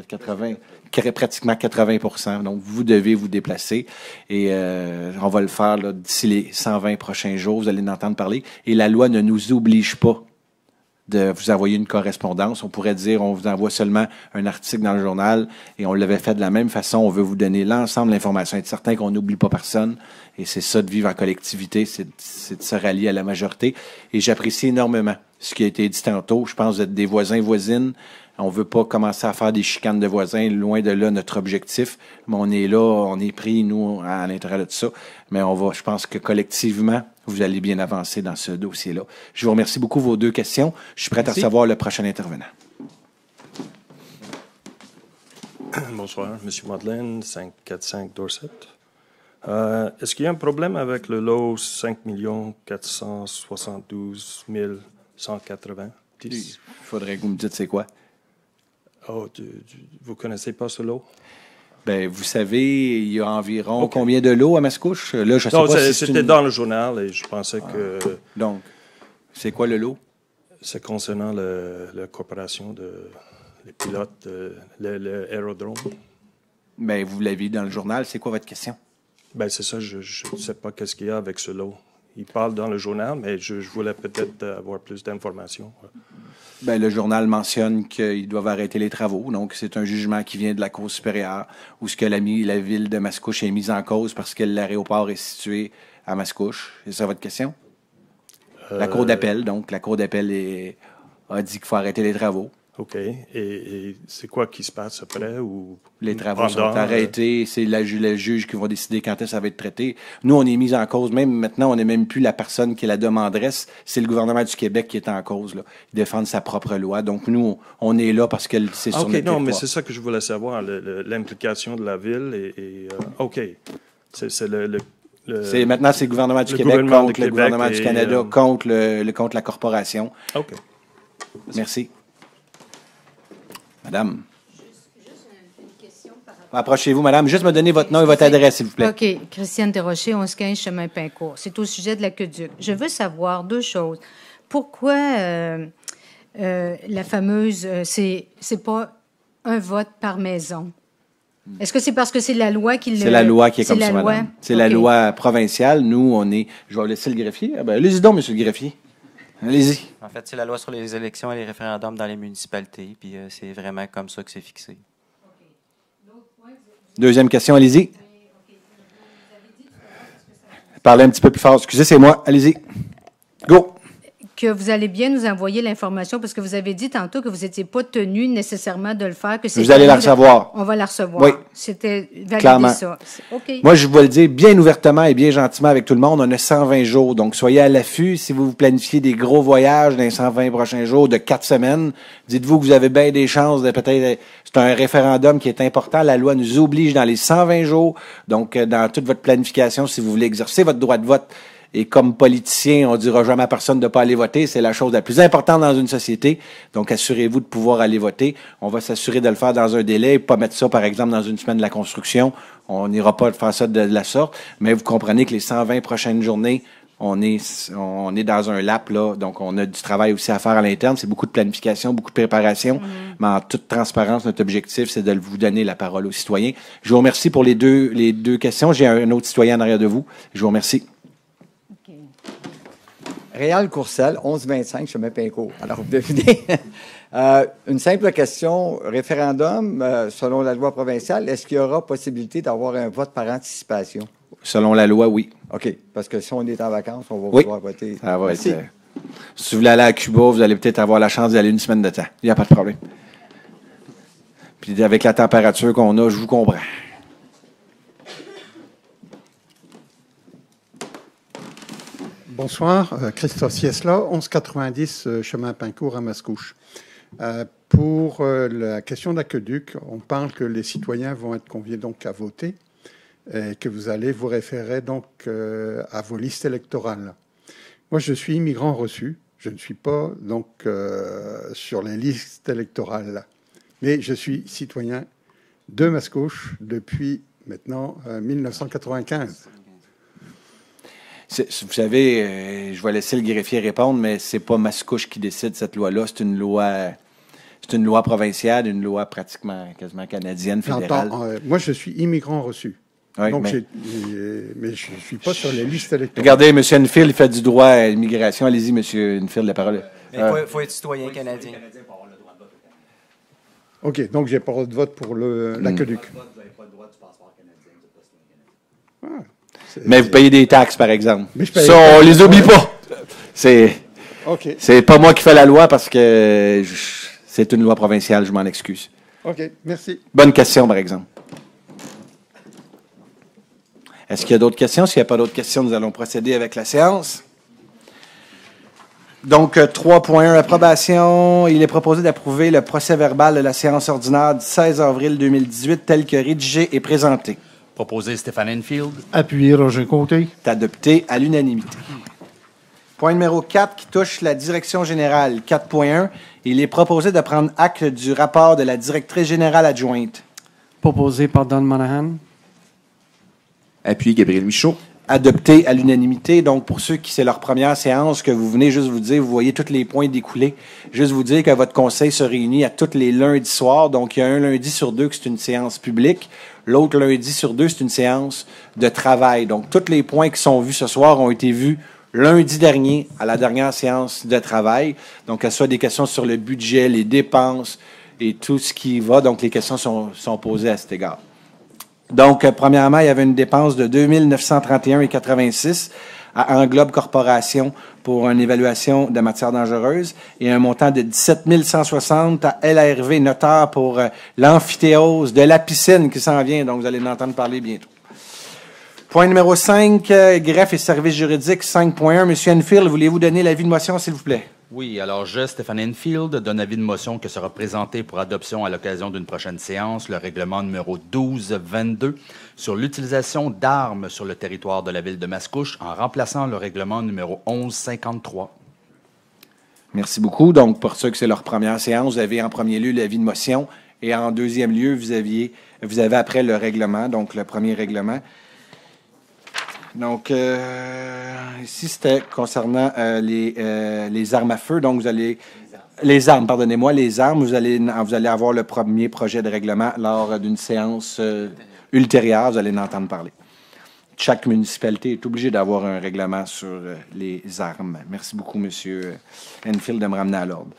80, pratiquement 80 Donc, vous devez vous déplacer, et euh, on va le faire d'ici les 120 prochains jours, vous allez en entendre parler. Et la loi ne nous oblige pas de vous envoyer une correspondance. On pourrait dire, on vous envoie seulement un article dans le journal et on l'avait fait de la même façon. On veut vous donner l'ensemble de l'information, être certain qu'on n'oublie pas personne. Et c'est ça de vivre en collectivité, c'est de se rallier à la majorité. Et j'apprécie énormément ce qui a été dit tantôt. Je pense d'être des voisins, voisines. On ne veut pas commencer à faire des chicanes de voisins, loin de là notre objectif. Mais on est là, on est pris, nous, à, l'intérieur de ça. Mais on va, je pense que collectivement, vous allez bien avancer dans ce dossier-là. Je vous remercie beaucoup vos deux questions. Je suis prêt à recevoir le prochain intervenant. Bonsoir, M. Madeleine, 545 Dorset. Euh, est-ce qu'il y a un problème avec le lot 5 472 000 180. Il faudrait que vous me dites c'est quoi. Oh, ne vous connaissez pas ce lot? Ben, vous savez, il y a environ combien de lots à Mascouche? Là, je c'était dans le journal et je pensais ah. que. Donc, c'est quoi le lot? C'est concernant la coopération de les pilotes, l'aérodrome. le, ben, vous l'avez dans le journal. C'est quoi votre question? Ben, c'est ça. Je ne sais pas qu'est-ce qu'il y a avec ce lot il parle dans le journal, mais je, voulais peut-être avoir plus d'informations. Bien, le journal mentionne qu'ils doivent arrêter les travaux. Donc, c'est un jugement qui vient de la Cour supérieure où ce que la, ville de Mascouche est mise en cause parce que l'aéroport est situé à Mascouche. C'est ça votre question? La euh, Cour d'appel, donc, la Cour d'appel a dit qu'il faut arrêter les travaux. OK. Et, c'est quoi qui se passe après? Ou les travaux sont euh, arrêtés. C'est la, le juge qui vont décider quand ça va être traité. Nous, on est mis en cause. Même maintenant, on n'est même plus la personne qui est la demanderesse. C'est le gouvernement du Québec qui est en cause. Là. défendre sa propre loi. Donc, nous, on est là parce que c'est sur ah, OK, non, mais c'est ça que je voulais savoir. L'implication de la ville et... Euh, OK. C'est le, c'est maintenant c'est le gouvernement du Québec contre le gouvernement du Canada contre contre la corporation. OK. Merci. Madame. Approchez-vous, madame. Juste me donner votre nom et votre adresse, s'il vous plaît. OK. Christiane Desrochers, 1115 Chemin Pincourt. C'est au sujet de la l'aqueduc. Je veux savoir deux choses. Pourquoi euh, euh, la fameuse. Euh, c'est, pas un vote par maison? Est-ce que c'est parce que c'est la loi qui le... C'est la loi qui est, comme ça, madame. C'est la loi provinciale. Nous, on est... Je vais laisser le greffier. Ah ben, donc, monsieur le greffier. Allez-y. En fait, c'est la loi sur les élections et les référendums dans les municipalités, puis euh, c'est vraiment comme ça que c'est fixé. Deuxième question, allez-y. Parlez un petit peu plus fort. Excusez, c'est moi. Allez-y. Go que vous allez bien nous envoyer l'information parce que vous avez dit tantôt que vous n'étiez pas tenu nécessairement de le faire. Que vous allez la recevoir. On va la recevoir. Oui. C'était Clairement. ça. Moi, je vous le dis bien ouvertement et bien gentiment avec tout le monde. On a 120 jours. Donc, soyez à l'affût. Si vous vous planifiez des gros voyages dans les 120 prochains jours de quatre semaines, dites-vous que vous avez bien des chances de peut-être. C'est un référendum qui est important. La loi nous oblige dans les 120 jours. Donc, euh, dans toute votre planification, si vous voulez exercer votre droit de vote, et comme politicien, on dira jamais à personne de ne pas aller voter. C'est la chose la plus importante dans une société. Donc, assurez-vous de pouvoir aller voter. On va s'assurer de le faire dans un délai pas mettre ça, par exemple, dans une semaine de la construction. On n'ira pas faire ça de, la sorte. Mais vous comprenez que les 120 prochaines journées, on est, on est dans un lap, là. Donc, on a du travail aussi à faire à l'interne. C'est beaucoup de planification, beaucoup de préparation. Mm-hmm. Mais en toute transparence, notre objectif, c'est de vous donner la parole aux citoyens. Je vous remercie pour les deux, les deux questions. J'ai un autre citoyen en arrière de vous. Je vous remercie. Réal h 1125, chemin pinco Alors, vous devinez. Euh, une simple question. Référendum, euh, selon la loi provinciale, est-ce qu'il y aura possibilité d'avoir un vote par anticipation? Selon la loi, oui. OK. Parce que si on est en vacances, on va pouvoir voter. Ça va être. Euh, si vous voulez aller à Cuba, vous allez peut-être avoir la chance d'y aller une semaine de temps. Il n'y a pas de problème. Puis avec la température qu'on a, je vous comprends. Bonsoir, euh, Christophe Siesla, 1190 euh, chemin Pincourt à Mascouche. Euh, pour la question d'Aqueduc, on parle que les citoyens vont être conviés donc à voter et que vous allez vous référer donc à vos listes électorales. Moi, je suis immigrant reçu, je ne suis pas donc sur les listes électorales, mais je suis citoyen de Mascouche depuis maintenant 1995 vous savez, euh, je vais laisser le greffier répondre, mais c'est pas Mascouche qui décide cette loi-là. C'est une loi. C'est une loi provinciale, une loi pratiquement quasiment canadienne, fédérale. Euh, moi, je suis immigrant reçu. Donc, mais... je ne suis pas sur la liste électorale. Regardez, M. Enfield, fait du droit à l'immigration. Allez-y, M. Enfield, la parole. Il faut, être citoyen faut canadien. Être citoyen canadien OK, donc j'ai pas le droit de vote pour le, hmm. la Vous n'avez pas le droit du passeport canadien, canadien. Ah. Mais vous payez des taxes, par exemple. Mais je Ça, on les oublie pas. C'est c'est pas moi qui fais la loi parce que c'est une loi provinciale, je m'en excuse. OK, merci. Bonne question, par exemple. Est-ce qu'il y a d'autres questions? S'il n'y a pas d'autres questions, nous allons procéder avec la séance. Donc, 3.1, euh, approbation. Il est proposé d'approuver le procès verbal de la séance ordinaire du 16 avril 2018 tel que rédigé et présenté. Proposé Stéphane Enfield. Appuyé Roger Côté. Adopté à l'unanimité. Point numéro 4 qui touche la direction générale 4.1. Il est proposé de prendre acte du rapport de la directrice générale adjointe. Proposé par Don Monahan. Appuyé Gabriel Michaud adopté à l'unanimité. Donc, pour ceux qui c'est leur première séance, que vous venez juste vous dire, vous voyez tous les points découlés, juste vous dire que votre conseil se réunit à tous les lundis soirs. Donc, il y a un lundi sur deux que c'est une séance publique. L'autre lundi sur deux, c'est une séance de travail. Donc, tous les points qui sont vus ce soir ont été vus lundi dernier à la dernière séance de travail. Donc, que ce soit des questions sur le budget, les dépenses et tout ce qui va. Donc, les questions sont, sont posées à cet égard. Donc, euh, premièrement, il y avait une dépense de 2 931,86 à Englobe Corporation pour une évaluation de matières dangereuses et un montant de 17 160 à LRV Notaire pour euh, l'amphithéose de la piscine qui s'en vient. Donc, vous allez en entendre parler bientôt. Point numéro 5, euh, greffe et services juridiques 5.1. Monsieur Enfield, voulez-vous donner l'avis de motion, s'il vous plaît? Oui, alors je, Stéphane Enfield, donne avis de motion que sera présenté pour adoption à l'occasion d'une prochaine séance le règlement numéro 1222 sur l'utilisation d'armes sur le territoire de la ville de Mascouche en remplaçant le règlement numéro 1153. Merci beaucoup. Donc, pour ceux que c'est leur première séance, vous avez en premier lieu l'avis de motion et en deuxième lieu, vous, aviez, vous avez après le règlement, donc le premier règlement. Donc, euh, ici, c'était concernant euh, euh, les, armes à feu. Donc, vous allez. Les armes, pardonnez-moi, les armes, vous allez, vous allez avoir le premier projet de règlement lors d'une séance ultérieure. Vous allez en entendre parler. Chaque municipalité est obligée d'avoir un règlement sur les armes. Merci beaucoup, M. Enfield, de me ramener à l'ordre.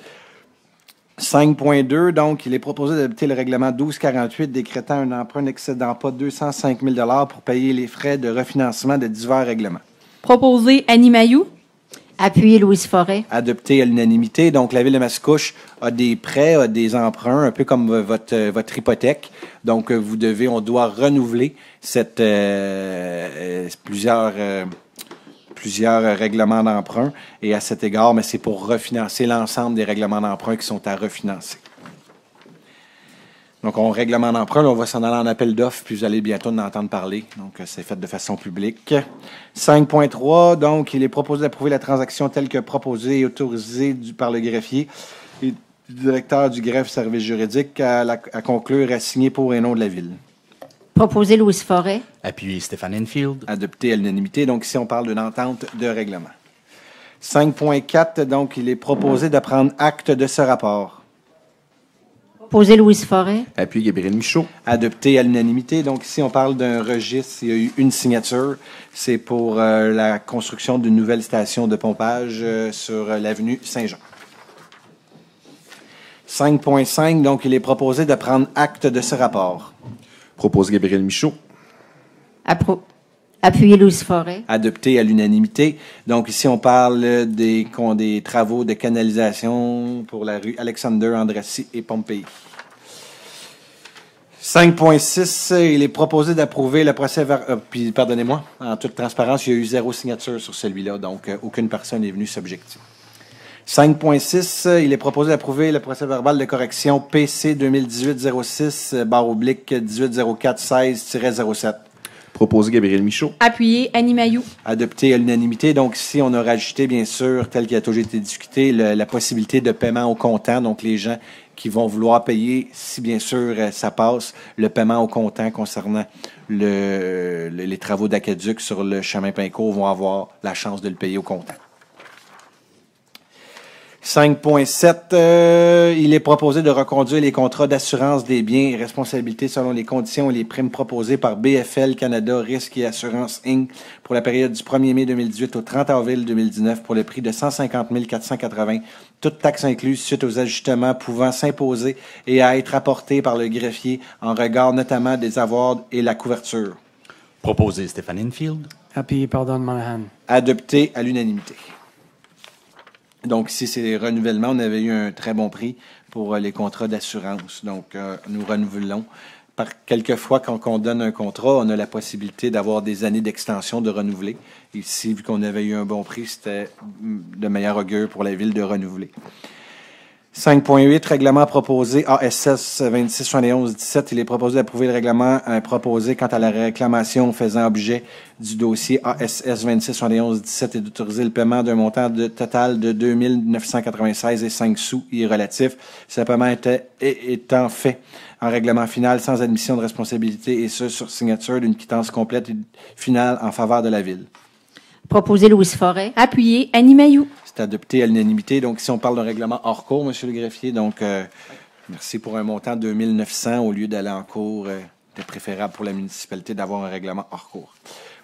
5.2, donc, il est proposé d'adopter le règlement 1248 décrétant un emprunt n'excédant pas 205 000 pour payer les frais de refinancement de divers règlements. Proposé Annie Mayou. Appuyé Louise Forêt. Adopté à l'unanimité. Donc, la Ville de Mascouche a des prêts, a des emprunts, un peu comme votre, votre hypothèque. Donc, euh, vous devez, on doit renouveler cette, euh, euh, plusieurs plusieurs euh, règlements d'emprunt. Et à cet égard, mais c'est pour refinancer l'ensemble des règlements d'emprunt qui sont à refinancer. Donc, on règlement d'emprunt, on va s'en aller en appel d'offres, puis vous allez bientôt en entendre parler. Donc, euh, c'est fait de façon publique. 5.3, donc, il est proposé d'approuver la transaction telle que proposée et autorisée par le greffier et du directeur du greffe service juridique à, conclure, à signer pour et nom de la ville. Proposé Louise Forêt. Appuyé Stéphane Enfield. Adopté à l'unanimité. Donc, ici, on parle d'une entente de règlement. 5.4, donc, il est proposé de prendre acte de ce rapport. Proposé Louise Forêt. Appuyé Gabriel Michaud. Adopté à l'unanimité. Donc, ici, on parle d'un registre. Il y a eu une signature. C'est pour euh, la construction d'une nouvelle station de pompage euh, sur euh, l'avenue Saint-Jean. 5.5, donc, il est proposé de prendre acte de ce rapport. Propose Gabriel Michaud. Appuyez Louise Forêt. Adopté à l'unanimité. Donc, ici, on parle des, des travaux de canalisation pour la rue Alexander, Andrassy et Pompéi. 5.6, il est proposé d'approuver le procès vers... Euh, pardonnez-moi, en toute transparence, il y a eu zéro signature sur celui-là, donc euh, aucune personne n'est venue s'objecter. 5.6, euh, il est proposé d'approuver le procès verbal de correction PC 2018-06, euh, barre oblique 1804-16-07. Proposé Gabriel Michaud. Appuyé Annie Mayou. Adopté à l'unanimité. Donc, ici, on a rajouté, bien sûr, tel qu'il a toujours été discuté, la possibilité de paiement au comptant. Donc, les gens qui vont vouloir payer, si bien sûr euh, ça passe, le paiement au comptant concernant les travaux d'aqueduc sur le chemin Pinco vont avoir la chance de le payer au comptant. 5.7, euh, il est proposé de reconduire les contrats d'assurance des biens et responsabilités selon les conditions et les primes proposées par BFL Canada Risk et Assurance Inc. pour la période du 1er mai 2018 au 30 avril 2019 pour le prix de 150 480, toutes taxes incluses suite aux ajustements pouvant s'imposer et à être apportés par le greffier en regard notamment des avoirs et la couverture. Proposé Stéphane Infield. pardon, Adopté à l'unanimité. Donc, si c'est renouvellement, on avait eu un très bon prix pour euh, les contrats d'assurance. Donc, euh, nous renouvelons. Par quelquefois, quand on donne un contrat, on a la possibilité d'avoir des années d'extension de renouveler. Ici, vu qu'on avait eu un bon prix, c'était mm, de meilleur augure pour la ville de renouveler. 5.8, règlement proposé ASS 2671-17. Il est proposé d'approuver le règlement euh, proposé quant à la réclamation faisant objet du dossier ASS 2671-17 et d'autoriser le paiement d'un montant de, total de 2 996 et sous y relatifs. Ce paiement étant fait en règlement final sans admission de responsabilité et ce sur signature d'une quittance complète et finale en faveur de la Ville. Proposer Louise Forêt. Appuyé Annie Mayou. C'est adopté à l'unanimité. Donc, si on parle d'un règlement hors cours, M. le greffier, donc euh, merci pour un montant de 900 au lieu d'aller en cours. c'est euh, préférable pour la municipalité d'avoir un règlement hors cours.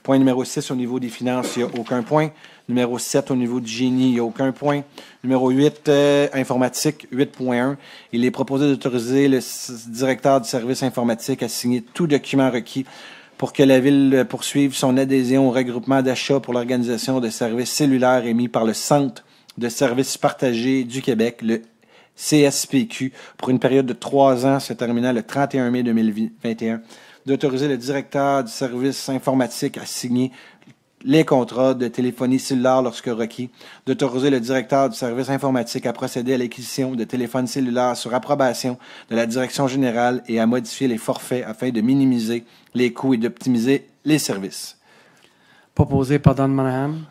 Point numéro 6, au niveau des finances, il n'y a aucun point. Numéro 7, au niveau du génie, il n'y a aucun point. Numéro 8, euh, informatique, 8.1. Il est proposé d'autoriser le directeur du service informatique à signer tout document requis pour que la Ville euh, poursuive son adhésion au regroupement d'achats pour l'organisation des services cellulaires émis par le Centre de services partagés du Québec, le CSPQ, pour une période de trois ans se terminant le 31 mai 2021, d'autoriser le directeur du service informatique à signer les contrats de téléphonie cellulaire lorsque requis, d'autoriser le directeur du service informatique à procéder à l'acquisition de téléphones cellulaires sur approbation de la direction générale et à modifier les forfaits afin de minimiser les coûts et d'optimiser les services proposé par Don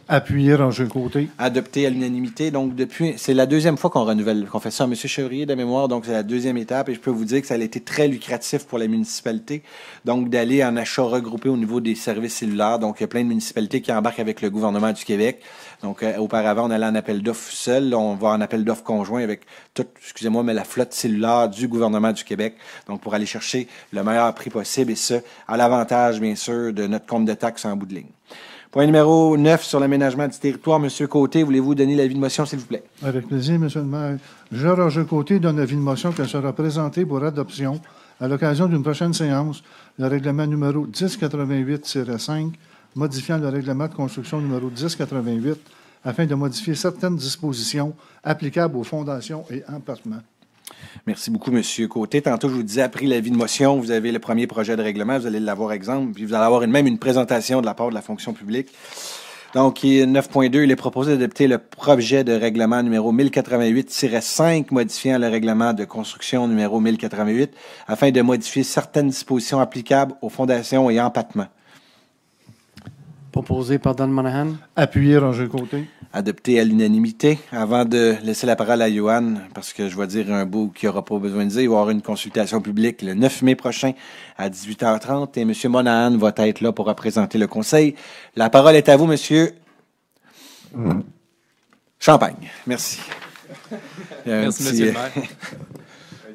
Appuyé en jeu côté. Adopté à l'unanimité. Donc, depuis, c'est la deuxième fois qu'on renouvelle, qu'on fait ça. Monsieur Chevrier, de mémoire, donc c'est la deuxième étape et je peux vous dire que ça a été très lucratif pour la municipalité. Donc, d'aller en achat regroupé au niveau des services cellulaires. Donc, il y a plein de municipalités qui embarquent avec le gouvernement du Québec. Donc, euh, auparavant, on allait en appel d'offres seul. on va en appel d'offres conjoint avec toute, excusez-moi, mais la flotte cellulaire du gouvernement du Québec. Donc, pour aller chercher le meilleur prix possible et ça, à l'avantage, bien sûr, de notre compte de taxes en bout de ligne. Point numéro 9 sur l'aménagement du territoire. Monsieur Côté, voulez-vous donner l'avis de motion, s'il vous plaît? Avec plaisir, Monsieur le maire. Je, Côté, donne l'avis de motion qui sera présentée pour adoption à l'occasion d'une prochaine séance, le règlement numéro 1088-5, modifiant le règlement de construction numéro 1088, afin de modifier certaines dispositions applicables aux fondations et emplacements. Merci beaucoup, Monsieur Côté. Tantôt, je vous disais, après l'avis de motion, vous avez le premier projet de règlement, vous allez l'avoir exemple, puis vous allez avoir une, même une présentation de la part de la fonction publique. Donc, 9.2, il est proposé d'adopter le projet de règlement numéro 1088-5 modifiant le règlement de construction numéro 1088 afin de modifier certaines dispositions applicables aux fondations et empattements proposé par Don Monahan. Appuyé de Côté. Adopté à l'unanimité. Avant de laisser la parole à Johan, parce que je vais dire un beau qu'il n'aura pas besoin de dire, il va y avoir une consultation publique le 9 mai prochain à 18h30 et M. Monahan va être là pour représenter le conseil. La parole est à vous, Monsieur mm-hmm. Champagne. Merci. Merci, M. le euh, maire.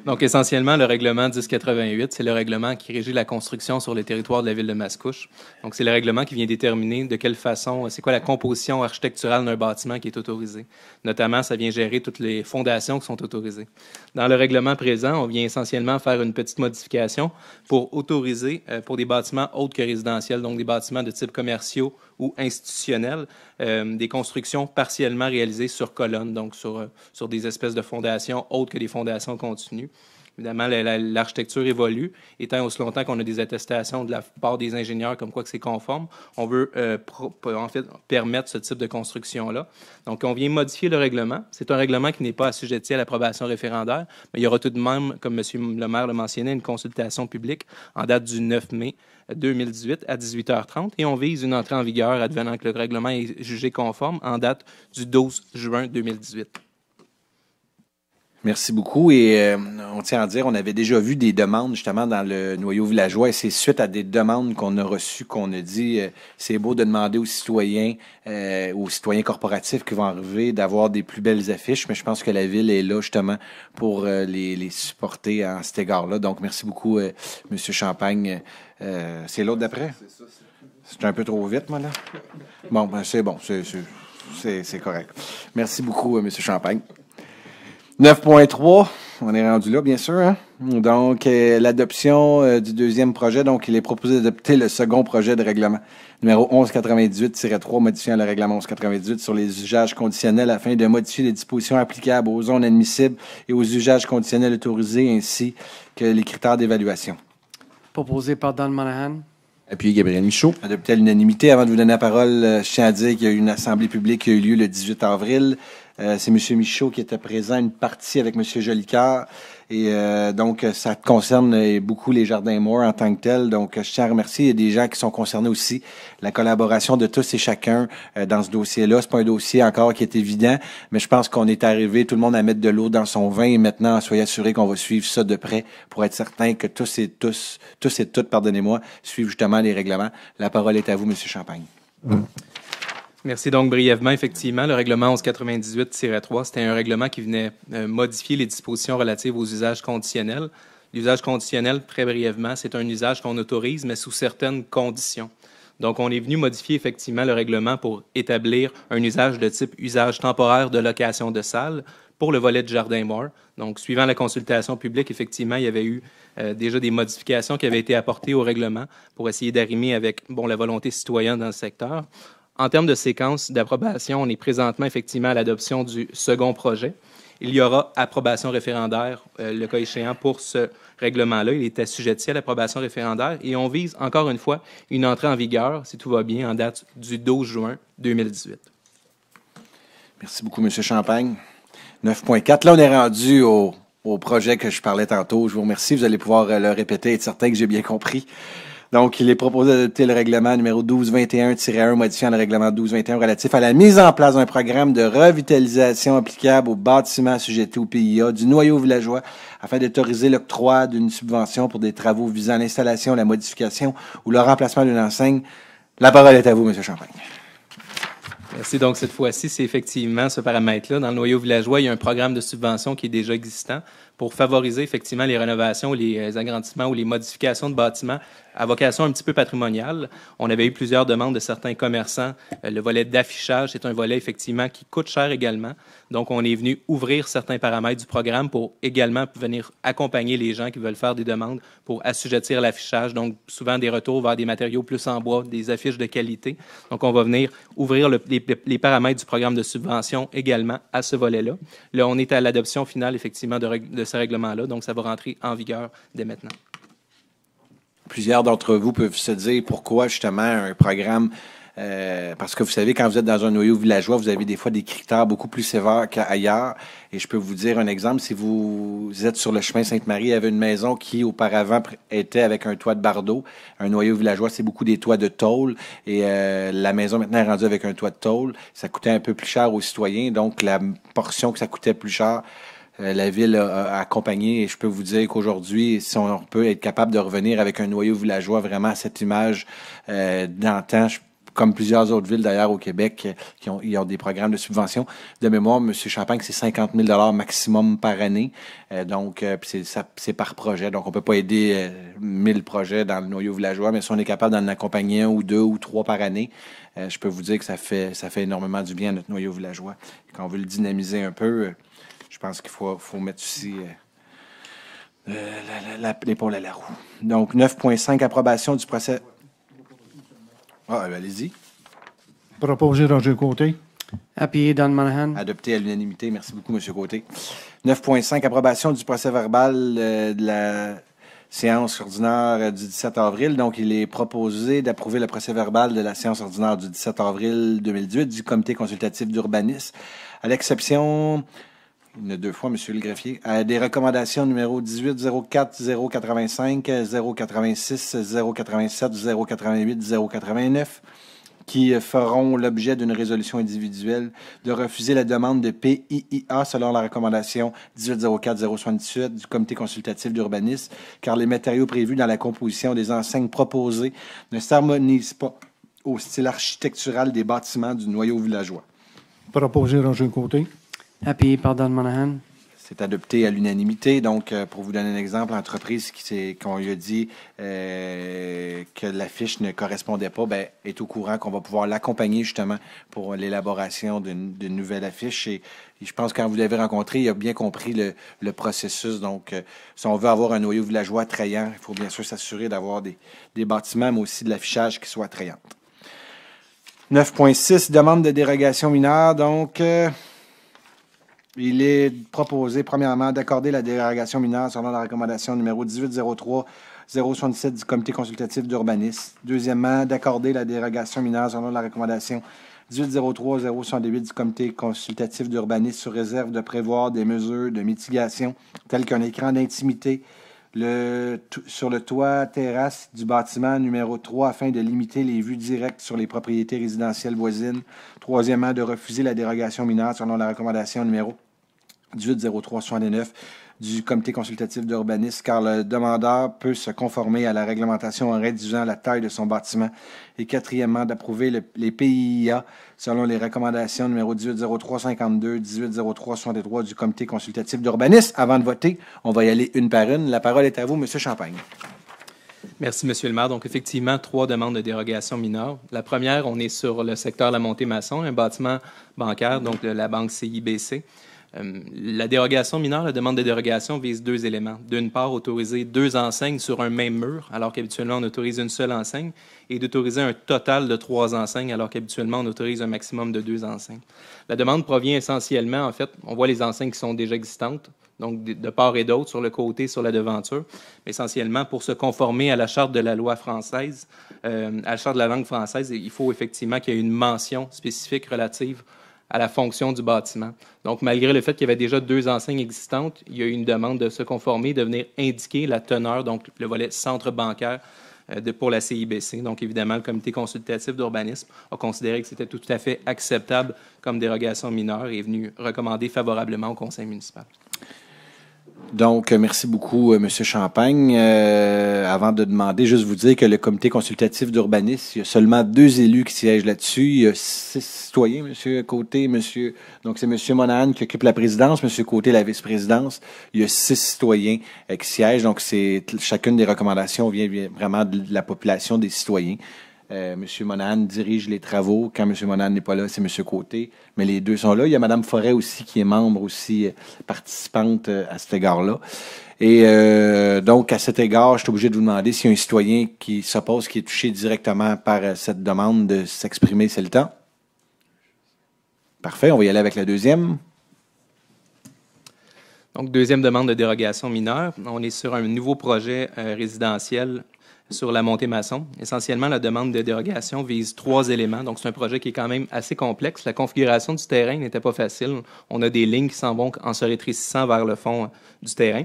Donc, essentiellement, le règlement 1088, c'est le règlement qui régit la construction sur le territoire de la ville de Mascouche. Donc, c'est le règlement qui vient déterminer de quelle façon, c'est quoi la composition architecturale d'un bâtiment qui est autorisé. Notamment, ça vient gérer toutes les fondations qui sont autorisées. Dans le règlement présent, on vient essentiellement faire une petite modification pour autoriser euh, pour des bâtiments autres que résidentiels, donc des bâtiments de type commerciaux ou institutionnelles, euh, des constructions partiellement réalisées sur colonnes, donc sur, euh, sur des espèces de fondations autres que des fondations continues. Évidemment, l'architecture évolue. Étant aussi longtemps qu'on a des attestations de la part des ingénieurs comme quoi que c'est conforme, on veut euh, en fait permettre ce type de construction-là. Donc, on vient modifier le règlement. C'est un règlement qui n'est pas assujetti à l'approbation référendaire, mais il y aura tout de même, comme M. le maire le mentionnait, une consultation publique en date du 9 mai 2018 à 18h30 et on vise une entrée en vigueur advenant que le règlement est jugé conforme en date du 12 juin 2018. Merci beaucoup. Et euh, on tient à dire, on avait déjà vu des demandes justement dans le noyau villageois et c'est suite à des demandes qu'on a reçues qu'on a dit, euh, c'est beau de demander aux citoyens, euh, aux citoyens corporatifs qui vont arriver d'avoir des plus belles affiches, mais je pense que la ville est là justement pour les, supporter en cet égard-là. Donc merci beaucoup, Monsieur Champagne. Euh, c'est l'autre d'après? C'est un peu trop vite, moi, là. Bon, ben, c'est bon, c'est correct. Merci beaucoup, euh, M. Champagne. 9.3, on est rendu là, bien sûr. Hein? Donc, euh, l'adoption du deuxième projet, donc il est proposé d'adopter le second projet de règlement numéro 1198-3 modifiant le règlement 1198 sur les usages conditionnels afin de modifier les dispositions applicables aux zones admissibles et aux usages conditionnels autorisés ainsi que les critères d'évaluation proposé par Don Monahan. Appuyé Gabriel Michaud. Adopté à l'unanimité. Avant de vous donner la parole, euh, je tiens à dire qu'il y a eu une assemblée publique qui a eu lieu le 18 avril. Euh, c'est M. Michaud qui était présent, une partie avec M. Jolicoeur. Et euh, donc, ça concerne euh, beaucoup les Jardins morts en tant que tel. Donc, je tiens à remercier des gens qui sont concernés aussi. La collaboration de tous et chacun dans ce dossier-là, c'est pas un dossier encore qui est évident, mais je pense qu'on est arrivé, tout le monde, à mettre de l'eau dans son vin. Et maintenant, soyez assurés qu'on va suivre ça de près pour être certain que tous et tous, tous et toutes, pardonnez-moi, suivent justement les règlements. La parole est à vous, M. Champagne. Hum. Merci. Donc, brièvement, effectivement, le règlement 1198-3, c'était un règlement qui venait euh, modifier les dispositions relatives aux usages conditionnels. L'usage conditionnel, très brièvement, c'est un usage qu'on autorise, mais sous certaines conditions. Donc, on est venu modifier effectivement le règlement pour établir un usage de type usage temporaire de location de salle pour le volet de jardin mort. Donc, suivant la consultation publique, effectivement, il y avait eu euh, déjà des modifications qui avaient été apportées au règlement pour essayer d'arrimer avec bon, la volonté citoyenne dans le secteur. En termes de séquence d'approbation, on est présentement effectivement à l'adoption du second projet. Il y aura approbation référendaire, euh, le cas échéant, pour ce règlement-là. Il est assujetti à l'approbation référendaire et on vise encore une fois une entrée en vigueur, si tout va bien, en date du 12 juin 2018. Merci beaucoup, M. Champagne. 9.4. Là, on est rendu au, au, projet que je parlais tantôt. Je vous remercie. Vous allez pouvoir euh, le répéter et être certain que j'ai bien compris. Donc, il est proposé d'adopter le règlement numéro 1221-1 modifiant le règlement 1221 relatif à la mise en place d'un programme de revitalisation applicable aux bâtiments sujettés au PIA du noyau villageois afin d'autoriser l'octroi d'une subvention pour des travaux visant l'installation, la modification ou le remplacement d'une enseigne. La parole est à vous, M. Champagne. Merci. Donc, cette fois-ci, c'est effectivement ce paramètre-là. Dans le noyau villageois, il y a un programme de subvention qui est déjà existant pour favoriser effectivement les rénovations, les euh, agrandissements ou les modifications de bâtiments à vocation un petit peu patrimoniale. On avait eu plusieurs demandes de certains commerçants. Euh, le volet d'affichage, est un volet effectivement qui coûte cher également. Donc, on est venu ouvrir certains paramètres du programme pour également venir accompagner les gens qui veulent faire des demandes pour assujettir l'affichage. Donc, souvent des retours vers des matériaux plus en bois, des affiches de qualité. Donc, on va venir ouvrir les, paramètres du programme de subvention également à ce volet-là. Là, on est à l'adoption finale, effectivement, de, de ce règlement-là. Donc, ça va rentrer en vigueur dès maintenant plusieurs d'entre vous peuvent se dire pourquoi justement un programme euh, parce que vous savez, quand vous êtes dans un noyau villageois, vous avez des fois des critères beaucoup plus sévères qu'ailleurs. Et je peux vous dire un exemple. Si vous êtes sur le chemin Sainte-Marie, il y avait une maison qui, auparavant, était avec un toit de bardeau. Un noyau villageois, c'est beaucoup des toits de tôle. Et euh, la maison, maintenant, est rendue avec un toit de tôle. Ça coûtait un peu plus cher aux citoyens. Donc, la portion que ça coûtait plus cher euh, la ville a, accompagné et je peux vous dire qu'aujourd'hui, si on peut être capable de revenir avec un noyau villageois vraiment à cette image euh, d'antan, comme plusieurs autres villes d'ailleurs au Québec euh, qui ont, des programmes de subvention. De mémoire, M. Champagne, c'est 50 000 maximum par année. donc, c'est par projet. Donc, on peut pas aider mille 1000 projets dans le noyau villageois, mais si on est capable d'en accompagner un ou deux ou trois par année, je peux vous dire que ça fait, ça fait énormément du bien à notre noyau villageois. Quand on veut le dynamiser un peu, je pense qu'il faut, mettre aussi euh, euh, l'épaule à la roue. Donc, 9.5, approbation du procès. Ah, ben, allez-y. Proposé Roger Côté. Appuyé Don Monahan. Adopté à l'unanimité. Merci beaucoup, M. Côté. 9.5, approbation du procès verbal euh, de la séance ordinaire du 17 avril. Donc, il est proposé d'approuver le procès verbal de la séance ordinaire du 17 avril 2018 du comité consultatif d'urbanisme, à l'exception une deux fois, monsieur le greffier. Euh, des recommandations numéro 18, 04, 085, 086, 087, 088, 089 qui feront l'objet d'une résolution individuelle de refuser la demande de PIIA selon la recommandation 1804-078 du comité consultatif d'urbanisme, car les matériaux prévus dans la composition des enseignes proposées ne s'harmonisent pas au style architectural des bâtiments du noyau villageois. Proposer Roger Côté. Appuyé par Monahan. C'est adopté à l'unanimité. Donc, euh, pour vous donner un exemple, l'entreprise qui a dit euh, que l'affiche ne correspondait pas, ben, est au courant qu'on va pouvoir l'accompagner justement pour l'élaboration d'une nouvelle affiche. Et, je pense que quand vous l'avez rencontré, il a bien compris le, processus. Donc, euh, si on veut avoir un noyau villageois attrayant, il faut bien sûr s'assurer d'avoir des, bâtiments, mais aussi de l'affichage qui soit attrayant. 9.6, demande de dérogation mineure. Donc, il est proposé, premièrement, d'accorder la dérogation mineure selon la recommandation numéro 1803-077 du Comité consultatif d'urbanisme. Deuxièmement, d'accorder la dérogation mineure selon la recommandation 1803-078 du Comité consultatif d'urbanisme sous réserve de prévoir des mesures de mitigation telles qu'un écran d'intimité sur le toit terrasse du bâtiment numéro 3 afin de limiter les vues directes sur les propriétés résidentielles voisines. Troisièmement, de refuser la dérogation mineure selon la recommandation numéro 803-69 du comité consultatif d'urbanisme, car le demandeur peut se conformer à la réglementation en réduisant la taille de son bâtiment. Et quatrièmement, d'approuver les PIA selon les recommandations numéro 18-03-52, 180352, 63 du comité consultatif d'urbanisme. Avant de voter, on va y aller une par une. La parole est à vous, M. Champagne. Merci, Monsieur le maire. Donc, effectivement, trois demandes de dérogation mineures. La première, on est sur le secteur La Montée-Masson, un bâtiment bancaire, donc de la banque CIBC. Euh, la dérogation mineure, la demande de dérogation vise deux éléments. D'une part, autoriser deux enseignes sur un même mur, alors qu'habituellement on autorise une seule enseigne, et d'autoriser un total de trois enseignes, alors qu'habituellement on autorise un maximum de deux enseignes. La demande provient essentiellement, en fait, on voit les enseignes qui sont déjà existantes, donc de part et d'autre, sur le côté, sur la devanture, essentiellement pour se conformer à la charte de la loi française, euh, à la charte de la langue française, il faut effectivement qu'il y ait une mention spécifique relative à la fonction du bâtiment. Donc, malgré le fait qu'il y avait déjà deux enseignes existantes, il y a eu une demande de se conformer, de venir indiquer la teneur, donc le volet centre bancaire euh, de, pour la CIBC. Donc, évidemment, le comité consultatif d'urbanisme a considéré que c'était tout à fait acceptable comme dérogation mineure et est venu recommander favorablement au conseil municipal. Donc, euh, merci beaucoup, euh, M. Champagne. Euh, avant de demander, juste vous dire que le comité consultatif d'urbanisme, il y a seulement deux élus qui siègent là-dessus. Il y a six citoyens, M. Côté, Monsieur. Donc, c'est M. Monahan qui occupe la présidence, M. Côté la vice-présidence. Il y a six citoyens qui siègent. Donc, c'est chacune des recommandations vient vraiment de la population des citoyens. Euh, M. Monahan dirige les travaux. Quand M. Monahan n'est pas là, c'est M. Côté. Mais les deux sont là. Il y a Mme Forêt aussi qui est membre, aussi euh, participante euh, à cet égard-là. Et donc, à cet égard, je suis obligé de vous demander s'il y a un citoyen qui s'oppose, qui est touché directement par cette demande de s'exprimer, c'est le temps. Parfait, on va y aller avec la deuxième. Donc, deuxième demande de dérogation mineure. On est sur un nouveau projet résidentiel sur la montée maçon. Essentiellement, la demande de dérogation vise trois éléments. Donc, c'est un projet qui est quand même assez complexe. La configuration du terrain n'était pas facile. On a des lignes qui s'en en se rétrécissant vers le fond du terrain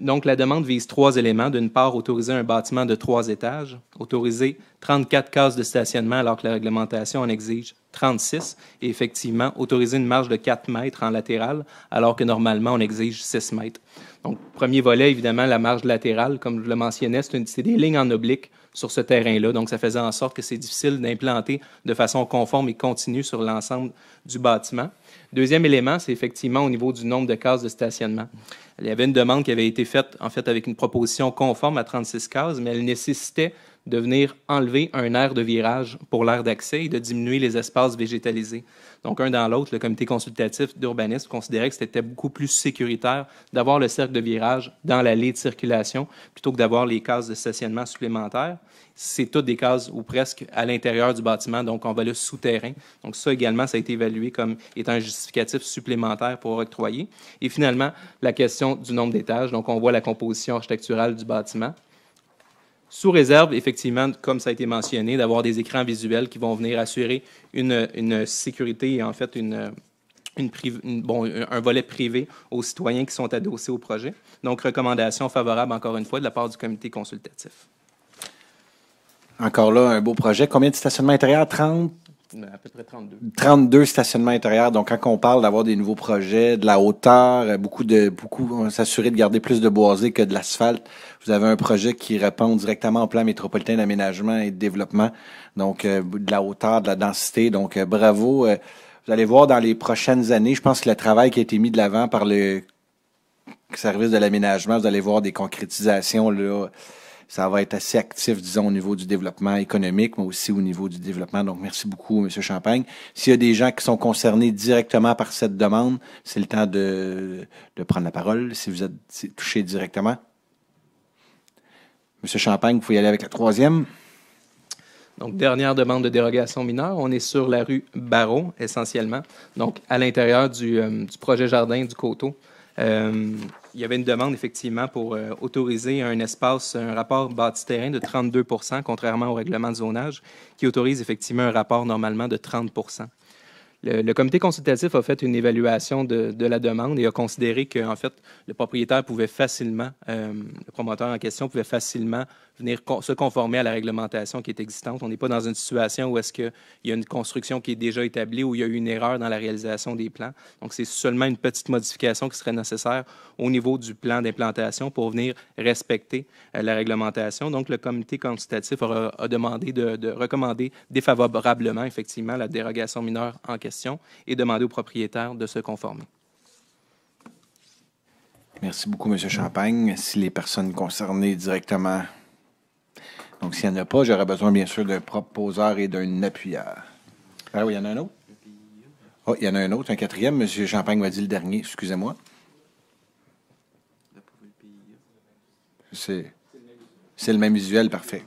donc, la demande vise trois éléments. D'une part, autoriser un bâtiment de trois étages, autoriser 34 cases de stationnement alors que la réglementation en exige 36, et effectivement, autoriser une marge de 4 mètres en latéral alors que normalement on exige 6 mètres. Donc, premier volet, évidemment, la marge latérale, comme je le mentionnais, c'est des lignes en oblique sur ce terrain-là. Donc, ça faisait en sorte que c'est difficile d'implanter de façon conforme et continue sur l'ensemble du bâtiment. Deuxième élément, c'est effectivement au niveau du nombre de cases de stationnement. Il y avait une demande qui avait été faite, en fait, avec une proposition conforme à 36 cases, mais elle nécessitait de venir enlever un air de virage pour l'air d'accès et de diminuer les espaces végétalisés. Donc, un dans l'autre, le comité consultatif d'urbanisme considérait que c'était beaucoup plus sécuritaire d'avoir le cercle de virage dans l'allée de circulation plutôt que d'avoir les cases de stationnement supplémentaires. C'est toutes des cases ou presque à l'intérieur du bâtiment, donc on va le souterrain. Donc, ça également, ça a été évalué comme étant un justificatif supplémentaire pour octroyer. Et finalement, la question du nombre d'étages. Donc, on voit la composition architecturale du bâtiment sous réserve, effectivement, comme ça a été mentionné, d'avoir des écrans visuels qui vont venir assurer une, sécurité et en fait une, une, un volet privé aux citoyens qui sont adossés au projet. Donc, recommandation favorable, encore une fois, de la part du comité consultatif. Encore là, un beau projet. Combien de stationnements intérieurs? 30? À peu près 32. 32 stationnements intérieurs. Donc, quand on parle d'avoir des nouveaux projets, de la hauteur, euh, beaucoup de, beaucoup, euh, s'assurer de garder plus de boisé que de l'asphalte. Vous avez un projet qui répond directement au plan métropolitain d'aménagement et de développement. Donc, euh, de la hauteur, de la densité. Donc, bravo. vous allez voir dans les prochaines années, je pense que le travail qui a été mis de l'avant par le service de l'aménagement, vous allez voir des concrétisations, là ça va être assez actif, disons, au niveau du développement économique, mais aussi au niveau du développement. Donc, merci beaucoup, M. Champagne. S'il y a des gens qui sont concernés directement par cette demande, c'est le temps de, prendre la parole si vous êtes touché directement. M. Champagne, vous pouvez y aller avec la troisième. Donc, dernière demande de dérogation mineure, on est sur la rue Barreau, essentiellement, donc à l'intérieur du, euh, projet jardin du coteau. Euh, il y avait une demande effectivement pour euh, autoriser un espace, un rapport bâti-terrain de 32 contrairement au règlement de zonage, qui autorise effectivement un rapport normalement de 30 le, comité consultatif a fait une évaluation de, la demande et a considéré que, en fait, le propriétaire pouvait facilement, euh, le promoteur en question pouvait facilement venir se conformer à la réglementation qui est existante. On n'est pas dans une situation où est-ce qu'il y a une construction qui est déjà établie, ou il y a eu une erreur dans la réalisation des plans. Donc, c'est seulement une petite modification qui serait nécessaire au niveau du plan d'implantation pour venir respecter euh, la réglementation. Donc, le comité consultatif aura demandé de, de, recommander défavorablement, effectivement, la dérogation mineure en question et demander aux propriétaires de se conformer. Merci beaucoup, M. Champagne. Si les personnes concernées directement donc, s'il n'y en a pas, j'aurais besoin, bien sûr, d'un proposeur et d'un appuyeur. Ah oui, il y en a un autre? Oh, il y en a un autre, un quatrième. M. Champagne m'a dit le dernier, excusez-moi. C'est, le même visuel, parfait.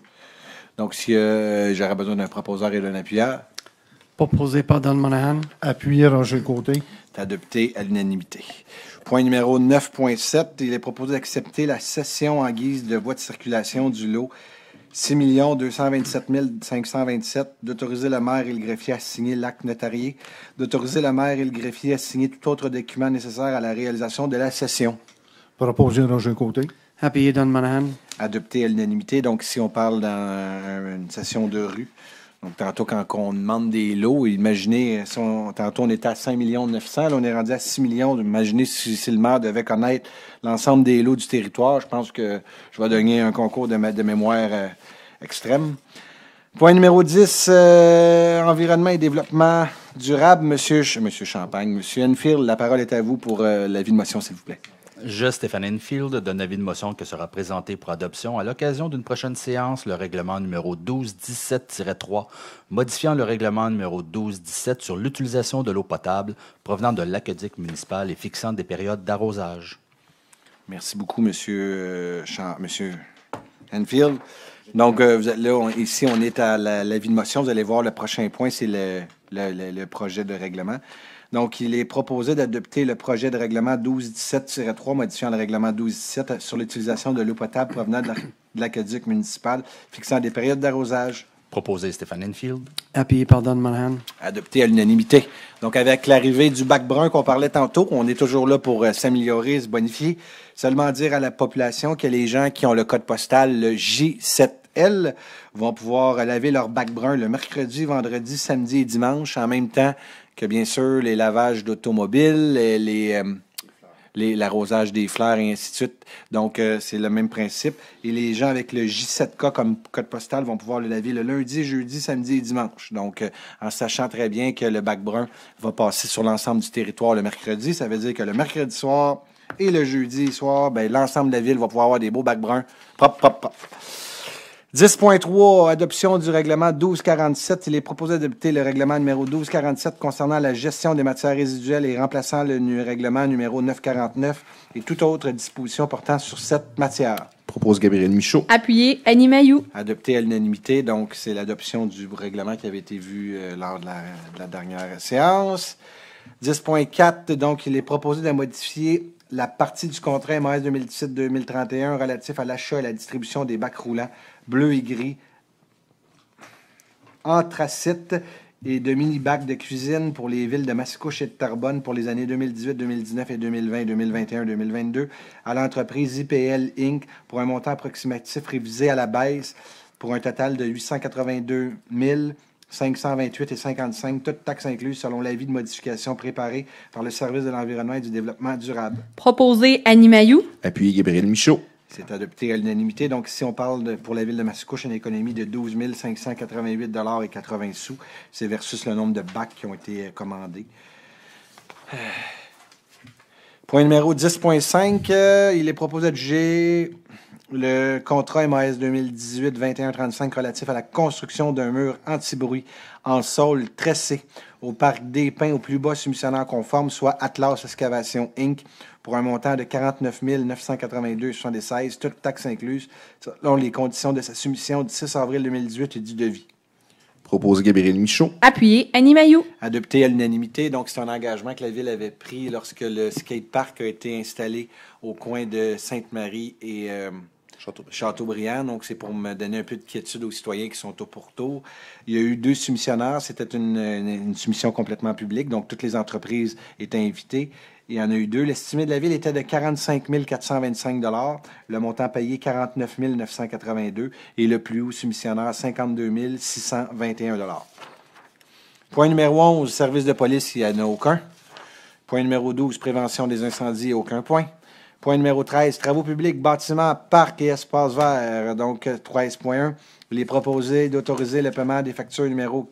Donc, si euh, j'aurais besoin d'un proposeur et d'un appuyeur. Proposé par Don Monahan. Appuyé Roger Côté. Adopté à l'unanimité. Point numéro 9.7. Il est proposé d'accepter la cession en guise de voie de circulation du lot 6 227 527 d'autoriser la maire et le greffier à signer l'acte notarié, d'autoriser la maire et le greffier à signer tout autre document nécessaire à la réalisation de la session. Proposé d'un côté. Appuyé Don Adopté à l'unanimité. Donc, si on parle d'une session de rue, tantôt, quand on demande des lots, imaginez, tantôt, on était à 5 millions 900, là, on est rendu à 6 millions. Imaginez si, le maire devait connaître l'ensemble des lots du territoire. Je pense que je vais donner un concours de, mémoire euh, extrême. Point numéro 10, euh, environnement et développement durable. Monsieur, Monsieur Champagne, Monsieur Enfield, la parole est à vous pour euh, l'avis de motion, s'il vous plaît. Je, Stéphane Enfield, donne avis de motion que sera présenté pour adoption à l'occasion d'une prochaine séance le règlement numéro 1217-3, modifiant le règlement numéro 1217 sur l'utilisation de l'eau potable provenant de l'aqueduc municipal et fixant des périodes d'arrosage. Merci beaucoup, Monsieur, euh, Enfield. Donc, euh, vous êtes ici, on est à l'avis de motion. Vous allez voir, le prochain point, c'est le projet de règlement. Donc, il est proposé d'adopter le projet de règlement 1217-3 modifiant le règlement 1217 sur l'utilisation de l'eau potable provenant de l'aqueduc municipal, fixant des périodes d'arrosage. Proposé Stéphane Enfield. Appuyé par Don Adopté à l'unanimité. Donc, avec l'arrivée du bac brun qu'on parlait tantôt, on est toujours là pour euh, s'améliorer, se bonifier. Seulement dire à la population que les gens qui ont le code postal le J7L vont pouvoir laver leur bac brun le mercredi, vendredi, samedi et dimanche en même temps que bien sûr les lavages d'automobiles, euh, les, l'arrosage des fleurs et ainsi de suite. Donc, euh, c'est le même principe. Et les gens avec le J7K comme code postal vont pouvoir le laver le lundi, jeudi, samedi et dimanche. Donc, euh, en sachant très bien que le bac brun va passer sur l'ensemble du territoire le mercredi, ça veut dire que le mercredi soir et le jeudi soir, ben, l'ensemble de la ville va pouvoir avoir des beaux bacs bruns. Pop, 10.3, adoption du règlement 1247. Il est proposé d'adopter le règlement numéro 1247 concernant la gestion des matières résiduelles et remplaçant le règlement numéro 949 et toute autre disposition portant sur cette matière. Propose Gabriel Michaud. Appuyé Annie Adopté à l'unanimité, donc c'est l'adoption du règlement qui avait été vu euh, lors de la, dernière séance. 10.4, donc il est proposé de modifier la partie du contrat MAS 2017-2031 relatif à l'achat et à la distribution des bacs roulants bleu et gris, anthracite et de mini-bacs de cuisine pour les villes de Mascouche et de Tarbonne pour les années 2018, 2019 et 2020, 2021, 2022 à l'entreprise IPL Inc. pour un montant approximatif révisé à la baisse pour un total de 882 528 et 55, toutes taxes incluses selon l'avis de modification préparé par le service de l'environnement et du développement durable. Proposé Annie Mayou. Appuyé Gabriel Michaud. C'est adopté à l'unanimité. Donc, si on parle pour la ville de Massicouche une économie de 12 588 et 80 sous, c'est versus le nombre de bacs qui ont été euh, commandés. Euh. Point numéro 10.5, euh, il est proposé de juger le contrat MAS 2018-2135 relatif à la construction d'un mur anti-bruit en sol tressé au parc des Pins au plus bas soumissionnaire conforme, soit Atlas Excavation Inc., pour un montant de 49 982,76, toutes taxes incluses, selon les conditions de sa soumission du 6 avril 2018 et du devis. Proposé Gabriel Michaud. Appuyé Annie Mayou. Adopté à l'unanimité. Donc, c'est un engagement que la Ville avait pris lorsque le skatepark a été installé au coin de Sainte-Marie et euh, Châteaubriand. Donc, c'est pour me donner un peu de quiétude aux citoyens qui sont au pourtour. Il y a eu deux soumissionnaires. C'était une, une, soumission complètement publique. Donc, toutes les entreprises étaient invitées. Il y en a eu deux. L'estimé de la ville était de 45 425 le montant payé 49 982 et le plus haut soumissionnaire 52 621 Point numéro 11, service de police, il n'y en a aucun. Point numéro 12, prévention des incendies, aucun point. Point numéro 13, travaux publics, bâtiments, parcs et espaces verts. Donc 13.1, il est proposé d'autoriser le paiement des factures numéro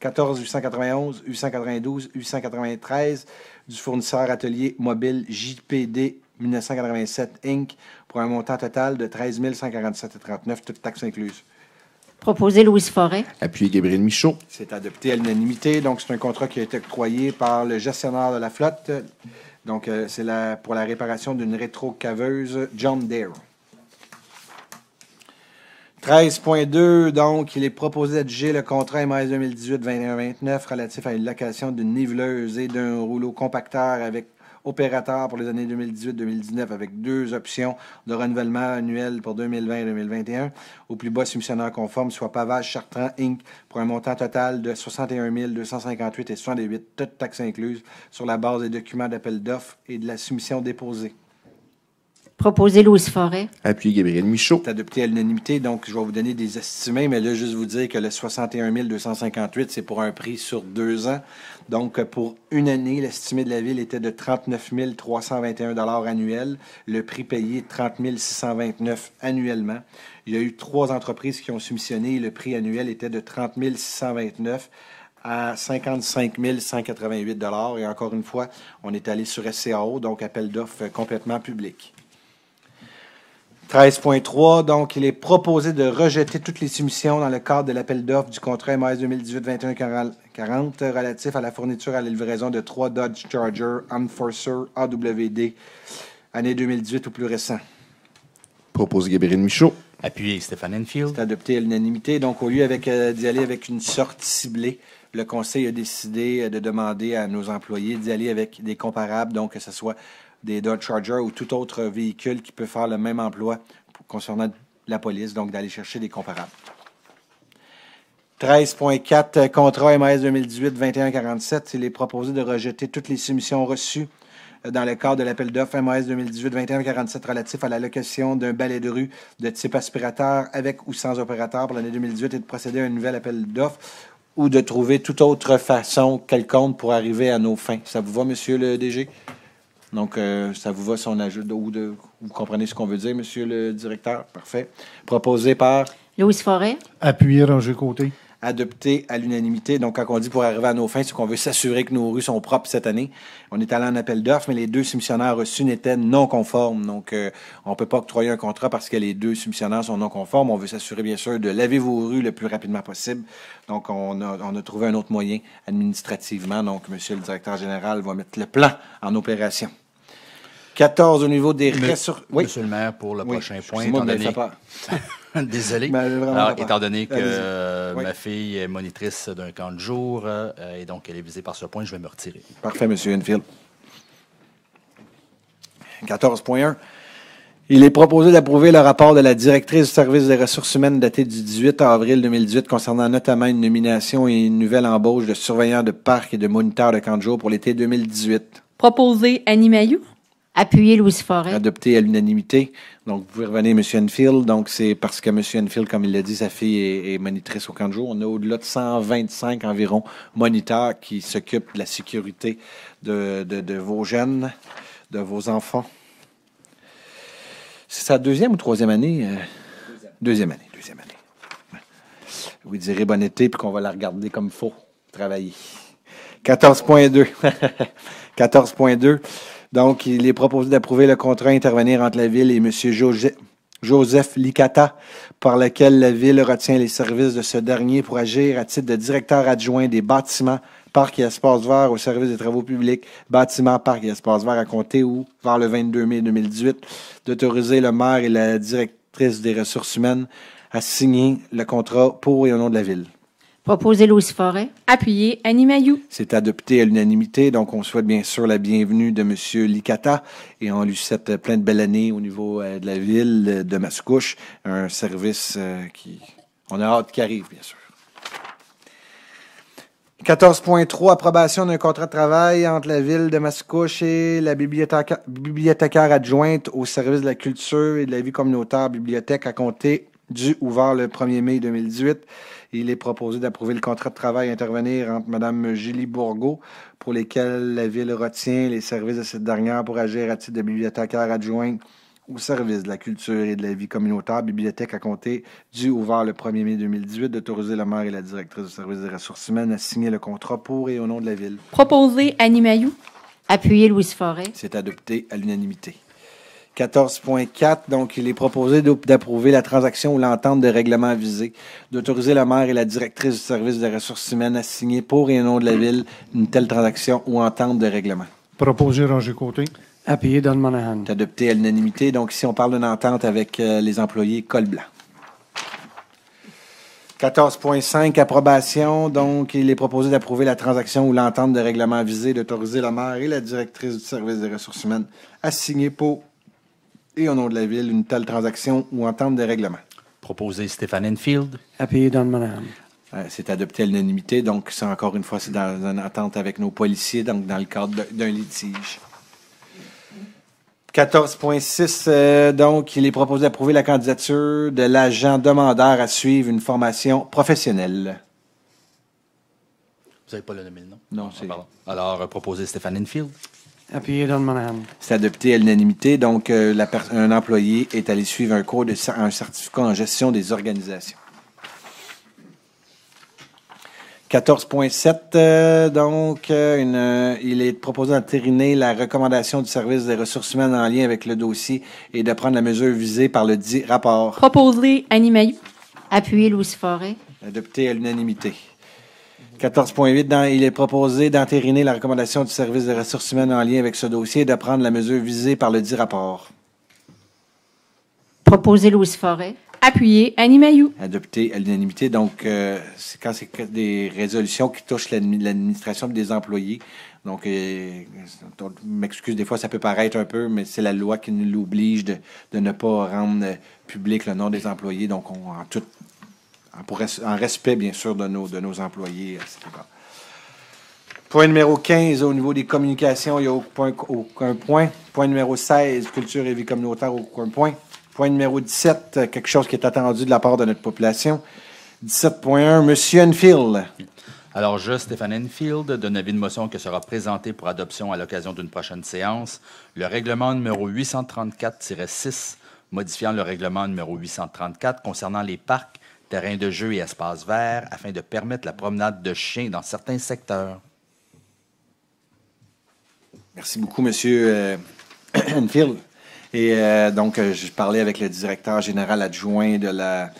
14 891, 892, 893, du fournisseur atelier mobile JPD 1987 Inc. pour un montant total de 13 147,39, toutes taxes incluses. Proposé Louise Forêt. Appuyé Gabriel Michaud. C'est adopté à l'unanimité. Donc, c'est un contrat qui a été octroyé par le gestionnaire de la flotte. Donc, euh, c'est c'est pour la réparation d'une rétrocaveuse John Deere. 13.2, donc, il est proposé d'adjuger le contrat MRS 2018 29 relatif à une location d'une niveleuse et d'un rouleau compacteur avec opérateur pour les années 2018-2019 avec deux options de renouvellement annuel pour 2020-2021 au plus bas soumissionnaire conforme, soit Pavage Chartrand Inc. pour un montant total de 61 258 et 68, toutes taxes incluses, sur la base des documents d'appel d'offres et de la soumission déposée. Proposer Louise Forêt. Appuyé Gabriel Michaud. adopté à l'unanimité, donc je vais vous donner des estimés, mais là, juste vous dire que le 61 258, c'est pour un prix sur deux ans. Donc, pour une année, l'estimé de la Ville était de 39 321 annuel. Le prix payé, 30 629 annuellement. Il y a eu trois entreprises qui ont soumissionné. Le prix annuel était de 30 629 à 55 188 Et encore une fois, on est allé sur SCAO, donc appel d'offres complètement public. 13.3, donc, il est proposé de rejeter toutes les soumissions dans le cadre de l'appel d'offres du contrat MAS 2018 40 relatif à la fourniture à la livraison de trois Dodge Charger Enforcer AWD année 2018 ou plus récent. Proposé Gabriel Michaud. Appuyé Stéphane Enfield. C'est adopté à l'unanimité. Donc, au lieu euh, d'y aller avec une sorte ciblée, le Conseil a décidé euh, de demander à nos employés d'y aller avec des comparables, donc que ce soit des Dodge Charger ou tout autre véhicule qui peut faire le même emploi concernant la police, donc d'aller chercher des comparables. 13.4, euh, contrat MAS 2018-2147, il est proposé de rejeter toutes les soumissions reçues euh, dans le cadre de l'appel d'offres MAS 2018-2147 relatif à la location d'un balai de rue de type aspirateur avec ou sans opérateur pour l'année 2018 et de procéder à un nouvel appel d'offres ou de trouver toute autre façon quelconque pour arriver à nos fins. Ça vous va, Monsieur le DG? Donc, euh, ça vous va si on ajoute ou de, vous comprenez ce qu'on veut dire, Monsieur le directeur? Parfait. Proposé par? Louise Forêt. Appuyer jeu Côté. Adopté à l'unanimité. Donc, quand on dit pour arriver à nos fins, c'est qu'on veut s'assurer que nos rues sont propres cette année. On est allé en appel d'offres, mais les deux soumissionnaires reçus n'étaient non conformes. Donc, euh, on ne peut pas octroyer un contrat parce que les deux soumissionnaires sont non conformes. On veut s'assurer, bien sûr, de laver vos rues le plus rapidement possible. Donc, on a, on a trouvé un autre moyen administrativement. Donc, Monsieur le directeur général va mettre le plan en opération. 14 au niveau des ressources. Oui. le maire, pour le prochain point, étant donné... Désolé. étant donné que ma fille est monitrice d'un camp de jour euh, et donc elle est visée par ce point, je vais me retirer. Parfait, M. Enfield. 14.1. Il est proposé d'approuver le rapport de la directrice du service des ressources humaines daté du 18 avril 2018 concernant notamment une nomination et une nouvelle embauche de surveillants de parcs et de moniteurs de camp de jour pour l'été 2018. Proposé Annie appuyer Louise Forêt. Adopté à l'unanimité. Donc, vous pouvez revenir, M. Enfield. Donc, c'est parce que M. Enfield, comme il l'a dit, sa fille est, monitrice au camp de jour. On a au-delà de 125 environ moniteurs qui s'occupent de la sécurité de, vos jeunes, de vos enfants. C'est sa deuxième ou troisième année? Euh? Deuxième. année, deuxième année. Vous direz bon été, puis qu'on va la regarder comme faux, travailler. 14.2. 14.2. Donc, il est proposé d'approuver le contrat intervenir entre la ville et M. Joseph. Licata, par lequel la Ville retient les services de ce dernier pour agir à titre de directeur adjoint des bâtiments, parcs et espaces verts au service des travaux publics, bâtiments, parcs et espaces verts à compter ou, vers le 22 mai 2018, d'autoriser le maire et la directrice des ressources humaines à signer le contrat pour et au nom de la Ville. Proposer Louis Forêt. Appuyé Annie Mayou. C'est adopté à l'unanimité, donc on souhaite bien sûr la bienvenue de M. Licata et on lui souhaite plein de belles années au niveau euh, de la ville de Mascouche, un service euh, qui... On a hâte qu'il arrive, bien sûr. 14.3, approbation d'un contrat de travail entre la ville de Mascouche et la bibliothécaire adjointe au service de la culture et de la vie communautaire bibliothèque à compter du ouvert le 1er mai 2018. Il est proposé d'approuver le contrat de travail à intervenir entre Mme Julie Bourgault, pour lesquels la Ville retient les services de cette dernière pour agir à titre de bibliothécaire adjointe au service de la culture et de la vie communautaire, bibliothèque à compter du ouvert le 1er mai 2018, d'autoriser la maire et la directrice du service des ressources humaines à signer le contrat pour et au nom de la ville. Proposé Annie Mayou. Appuyé Louise Forêt. C'est adopté à l'unanimité. 14.4, donc il est proposé d'approuver la transaction ou l'entente de règlement visée, d'autoriser la maire et la directrice du service des ressources humaines à signer pour et au nom de la Ville une telle transaction ou entente de règlement. Proposé Roger Côté. Appuyé Don Monahan. Adopté à l'unanimité. Donc, si on parle d'une entente avec euh, les employés, col blanc. 14.5, approbation. Donc, il est proposé d'approuver la transaction ou l'entente de règlement visée, d'autoriser la maire et la directrice du service des ressources humaines à signer pour et au nom de la Ville une telle transaction ou entente de règlement. Proposé Stéphane Enfield. Appuyé dans le madame. Euh, c'est adopté à l'unanimité, donc c'est encore une fois, c'est dans une entente avec nos policiers, donc dans le cadre d'un litige. 14.6, euh, donc, il est proposé d'approuver la candidature de l'agent demandeur à suivre une formation professionnelle. Vous n'avez pas le nom, non? Non, c'est... Ah, Alors, proposer euh, proposé Stéphane Enfield dans mon C'est adopté à l'unanimité. Donc, euh, un employé est allé suivre un cours de un certificat en gestion des organisations. 14.7, euh, donc, euh, il est proposé d'entériner la recommandation du service des ressources humaines en lien avec le dossier et de prendre la mesure visée par le dit rapport. Proposer Annie email. Appuyez Louis Forêt. Adopté à l'unanimité. 14.8, il est proposé d'entériner la recommandation du service des ressources humaines en lien avec ce dossier et de prendre la mesure visée par le dit rapport. Proposé Louise Forêt. Appuyé Annie Mayou. Adopté à l'unanimité. Donc, euh, c'est quand c'est des résolutions qui touchent l'administration des employés. Donc, euh, m'excuse, des fois, ça peut paraître un peu, mais c'est la loi qui nous l'oblige de, de, ne pas rendre public le nom des employés. Donc, on, en toute pour, en respect, bien sûr, de nos, employés Point numéro 15, au niveau des communications, il n'y a aucun, point. Point numéro 16, culture et vie communautaire, aucun point. Point numéro 17, quelque chose qui est attendu de la part de notre population. 17.1, Monsieur Enfield. Alors, je, Stéphane Enfield, donne avis de motion qui sera présenté pour adoption à l'occasion d'une prochaine séance. Le règlement numéro 834-6, modifiant le règlement numéro 834 concernant les parcs terrain de jeu et espaces verts, afin de permettre la promenade de chiens dans certains secteurs. Merci beaucoup, Monsieur euh, Enfield. Et euh, donc, euh, je parlais avec le directeur général adjoint de la,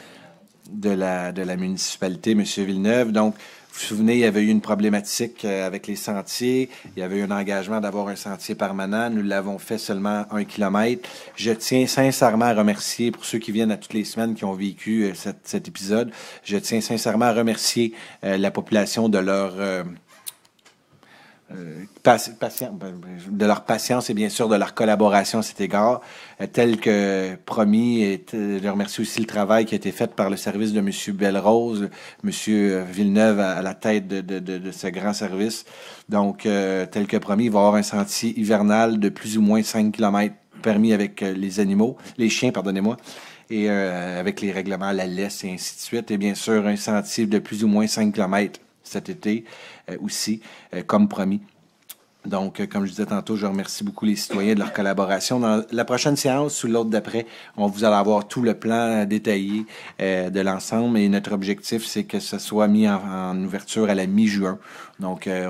de la, de la municipalité, Monsieur Villeneuve. Donc, vous vous souvenez, il y avait eu une problématique euh, avec les sentiers. Il y avait eu un engagement d'avoir un sentier permanent. Nous l'avons fait seulement un kilomètre. Je tiens sincèrement à remercier, pour ceux qui viennent à toutes les semaines qui ont vécu euh, cet, épisode, je tiens sincèrement à remercier euh, la population de leur... Euh, de leur patience et bien sûr de leur collaboration à cet égard, euh, tel que promis. Et je remercie aussi le travail qui a été fait par le service de M. Belle-Rose, M. Villeneuve à, la tête de, ce grand service. Donc, euh, tel que promis, il va avoir un sentier hivernal de plus ou moins 5 km permis avec les animaux, les chiens, pardonnez-moi et avec les règlements à la laisse et ainsi de suite. Et bien sûr, un sentier de plus ou moins 5 km cet été, euh, aussi, euh, comme promis. Donc, euh, comme je disais tantôt, je remercie beaucoup les citoyens de leur collaboration. Dans la prochaine séance ou l'autre d'après, on vous allez avoir tout le plan détaillé euh, de l'ensemble. Et notre objectif, c'est que ce soit mis en, ouverture à la mi-juin. Donc, euh,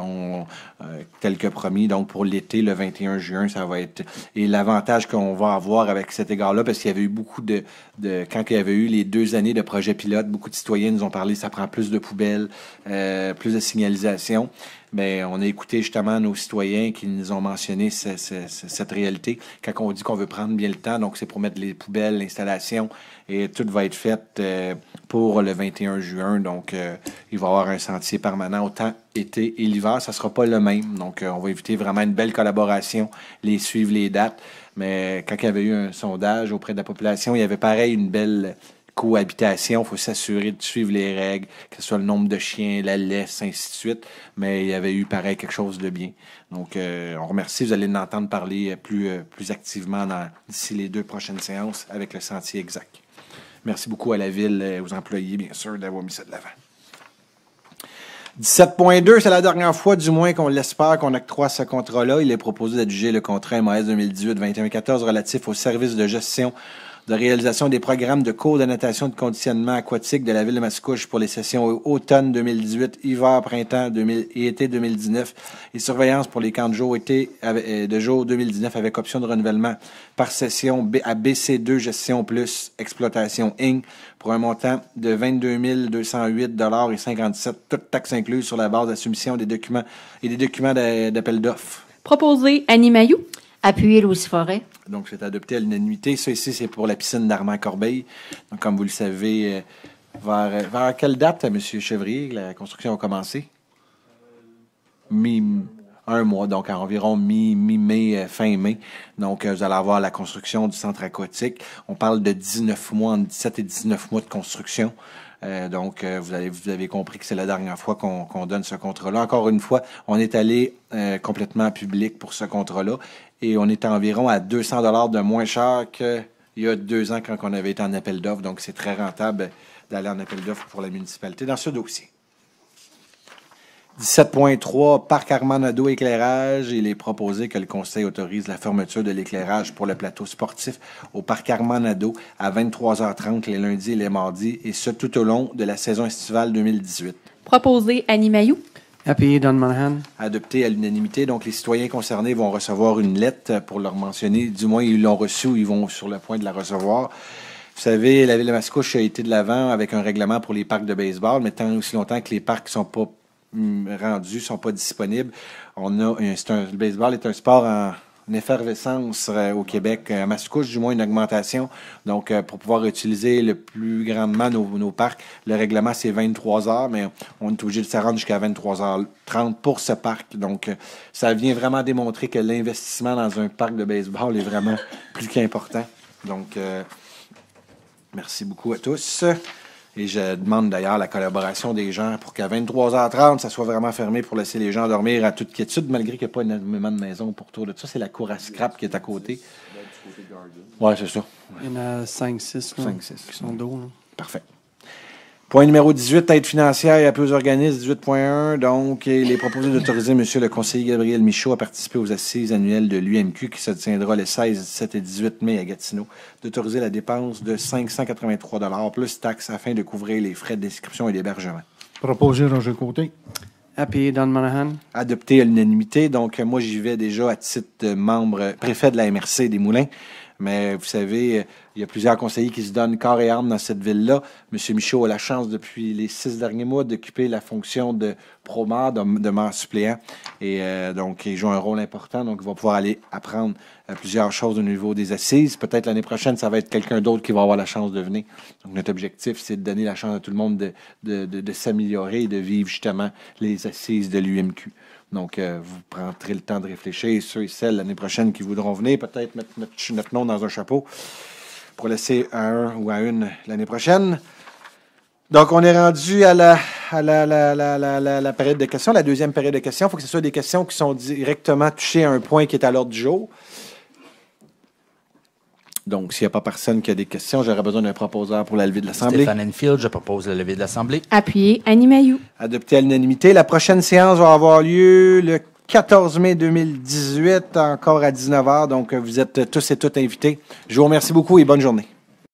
tel que promis, donc pour l'été, le 21 juin, ça va être. Et l'avantage qu'on va avoir avec cet égard-là, parce qu'il y avait eu beaucoup de, de, quand il y avait eu les deux années de projet pilote, beaucoup de citoyens nous ont parlé, ça prend plus de poubelles, plus de signalisation on a écouté justement nos citoyens qui nous ont mentionné cette réalité. Quand on dit qu'on veut prendre bien le temps, donc c'est pour mettre les poubelles, l'installation, et tout va être fait euh, pour le 21 juin. Donc, euh, il va y avoir un sentier permanent autant été et l'hiver, ça sera pas le même. Donc, euh, on va éviter vraiment une belle collaboration, les suivre les dates. Mais quand il y avait eu un sondage auprès de la population, il y avait pareil une belle cohabitation, il faut s'assurer de suivre les règles, que ce soit le nombre de chiens, la laisse, ainsi de suite. Mais il y avait eu pareil quelque chose de bien. Donc, euh, on remercie. Vous allez l'entendre parler euh, plus, euh, plus activement d'ici les deux prochaines séances avec le sentier exact. Merci beaucoup à la ville et aux employés, bien sûr, d'avoir mis ça de l'avant. 17.2, c'est la dernière fois, du moins, qu'on l'espère qu'on octroie ce contrat-là. Il est proposé d'adjuger le contrat MAS 2018 2014 relatif aux services de gestion de réalisation des programmes de cours d'annotation de conditionnement aquatique de la ville de Mascouche pour les sessions automne 2018, hiver, printemps et été 2019 et surveillance pour les camps de jour été euh, de jour 2019 avec option de renouvellement par session à BC2 Gestion Plus Exploitation Inc. pour un montant de 22 208 et 57, toutes taxes incluses sur la base soumission des documents et des documents d'appel d'offres. Proposé Annie Mayou appuyer Louis Forêt. Donc, c'est adopté à l'unanimité. Ça, ici, c'est pour la piscine d'Armand-Corbeil. Donc, comme vous le savez, euh, vers, euh, vers quelle date, euh, M. Chevrier, la construction a commencé? Mi un mois, donc environ mi-mai, fin mai. Donc, vous allez avoir la construction du centre aquatique. On parle de 19 mois, 17 et 19 mois de construction. donc, vous, avez, vous avez compris que c'est la dernière fois qu'on donne ce contrat-là. Encore une fois, on est allé complètement public pour ce contrat-là et on est environ à 200 dollars de moins cher qu'il y a deux ans quand on avait été en appel d'offres. Donc, c'est très rentable d'aller en appel d'offres pour la municipalité dans ce dossier. 17.3, parc nadeau éclairage. Il est proposé que le conseil autorise la fermeture de l'éclairage pour le plateau sportif au parc Armand-Nadeau à 23h30 les lundis et les mardis, et ce tout au long de la saison estivale 2018. Proposé Annie Mayou. Appuyé Don Monahan. Adopté à l'unanimité. Donc, les citoyens concernés vont recevoir une lettre pour leur mentionner. Du moins, ils l'ont reçue, ils vont sur le point de la recevoir. Vous savez, la ville de Mascouche a été de l'avant avec un règlement pour les parcs de baseball, mais tant aussi longtemps que les parcs ne sont pas mm, rendus, ne sont pas disponibles, on a, un, un, le baseball est un sport en une effervescence euh, au Québec, euh, à Mascouche du moins une augmentation. Donc, euh, pour pouvoir utiliser le plus grandement nos, nos parcs, le règlement c'est 23 heures, mais on est obligé de se jusqu'à 23h30 pour ce parc. Donc, ça vient vraiment démontrer que l'investissement dans un parc de baseball est vraiment plus qu'important. Donc, merci beaucoup à tous. Et je demande d'ailleurs la collaboration des gens pour qu'à 23h30, ça soit vraiment fermé pour laisser les gens dormir à toute quiétude, malgré qu'il n'y a pas énormément de maisons pour de ça. C'est la cour à scrap qui est à côté. Oui, c'est ça. Il y en a 5-6 qui sont d'eau. Parfait. Point numéro 18, aide financière et appui aux organismes, 18.1. Donc, il est proposé d'autoriser M. le conseiller Gabriel Michaud à participer aux assises annuelles de l'UMQ qui se tiendra les 16, 17 et 18 mai à Gatineau, d'autoriser la dépense de 583 plus taxes afin de couvrir les frais d'inscription et d'hébergement. Proposé Roger Côté. Appuyé Don Monahan. Adopté à l'unanimité. Donc, moi, j'y vais déjà à titre de membre préfet de la MRC des Moulins. Mais vous savez, il y a plusieurs conseillers qui se donnent corps et âme dans cette ville-là. M. Michaud a la chance, depuis les six derniers mois, d'occuper la fonction de pro de, de maire suppléant. Et euh, donc, il joue un rôle important. Donc, il va pouvoir aller apprendre euh, plusieurs choses au niveau des assises. Peut-être l'année prochaine, ça va être quelqu'un d'autre qui va avoir la chance de venir. Donc, notre objectif, c'est de donner la chance à tout le monde de, de, de, s'améliorer et de vivre justement les assises de l'UMQ. Donc, euh, vous prendrez le temps de réfléchir. Ceux et celles l'année prochaine qui voudront venir, peut-être mettre notre, notre, nom dans un chapeau pour laisser à un ou à une l'année prochaine. Donc, on est rendu à la, la, période de questions, la deuxième période de questions. Il faut que ce soit des questions qui sont directement touchées à un point qui est à l'ordre du jour. Donc, s'il n'y a pas personne qui a des questions, j'aurais besoin d'un proposeur pour la levée de l'Assemblée. Stéphane Enfield, je propose la levée de l'Assemblée. Appuyez Annie Mayou. Adopté à l'unanimité. La prochaine séance va avoir lieu le 14 mai 2018, encore à 19h. Donc, euh, vous êtes tous et toutes invités. Je vous remercie beaucoup et bonne journée.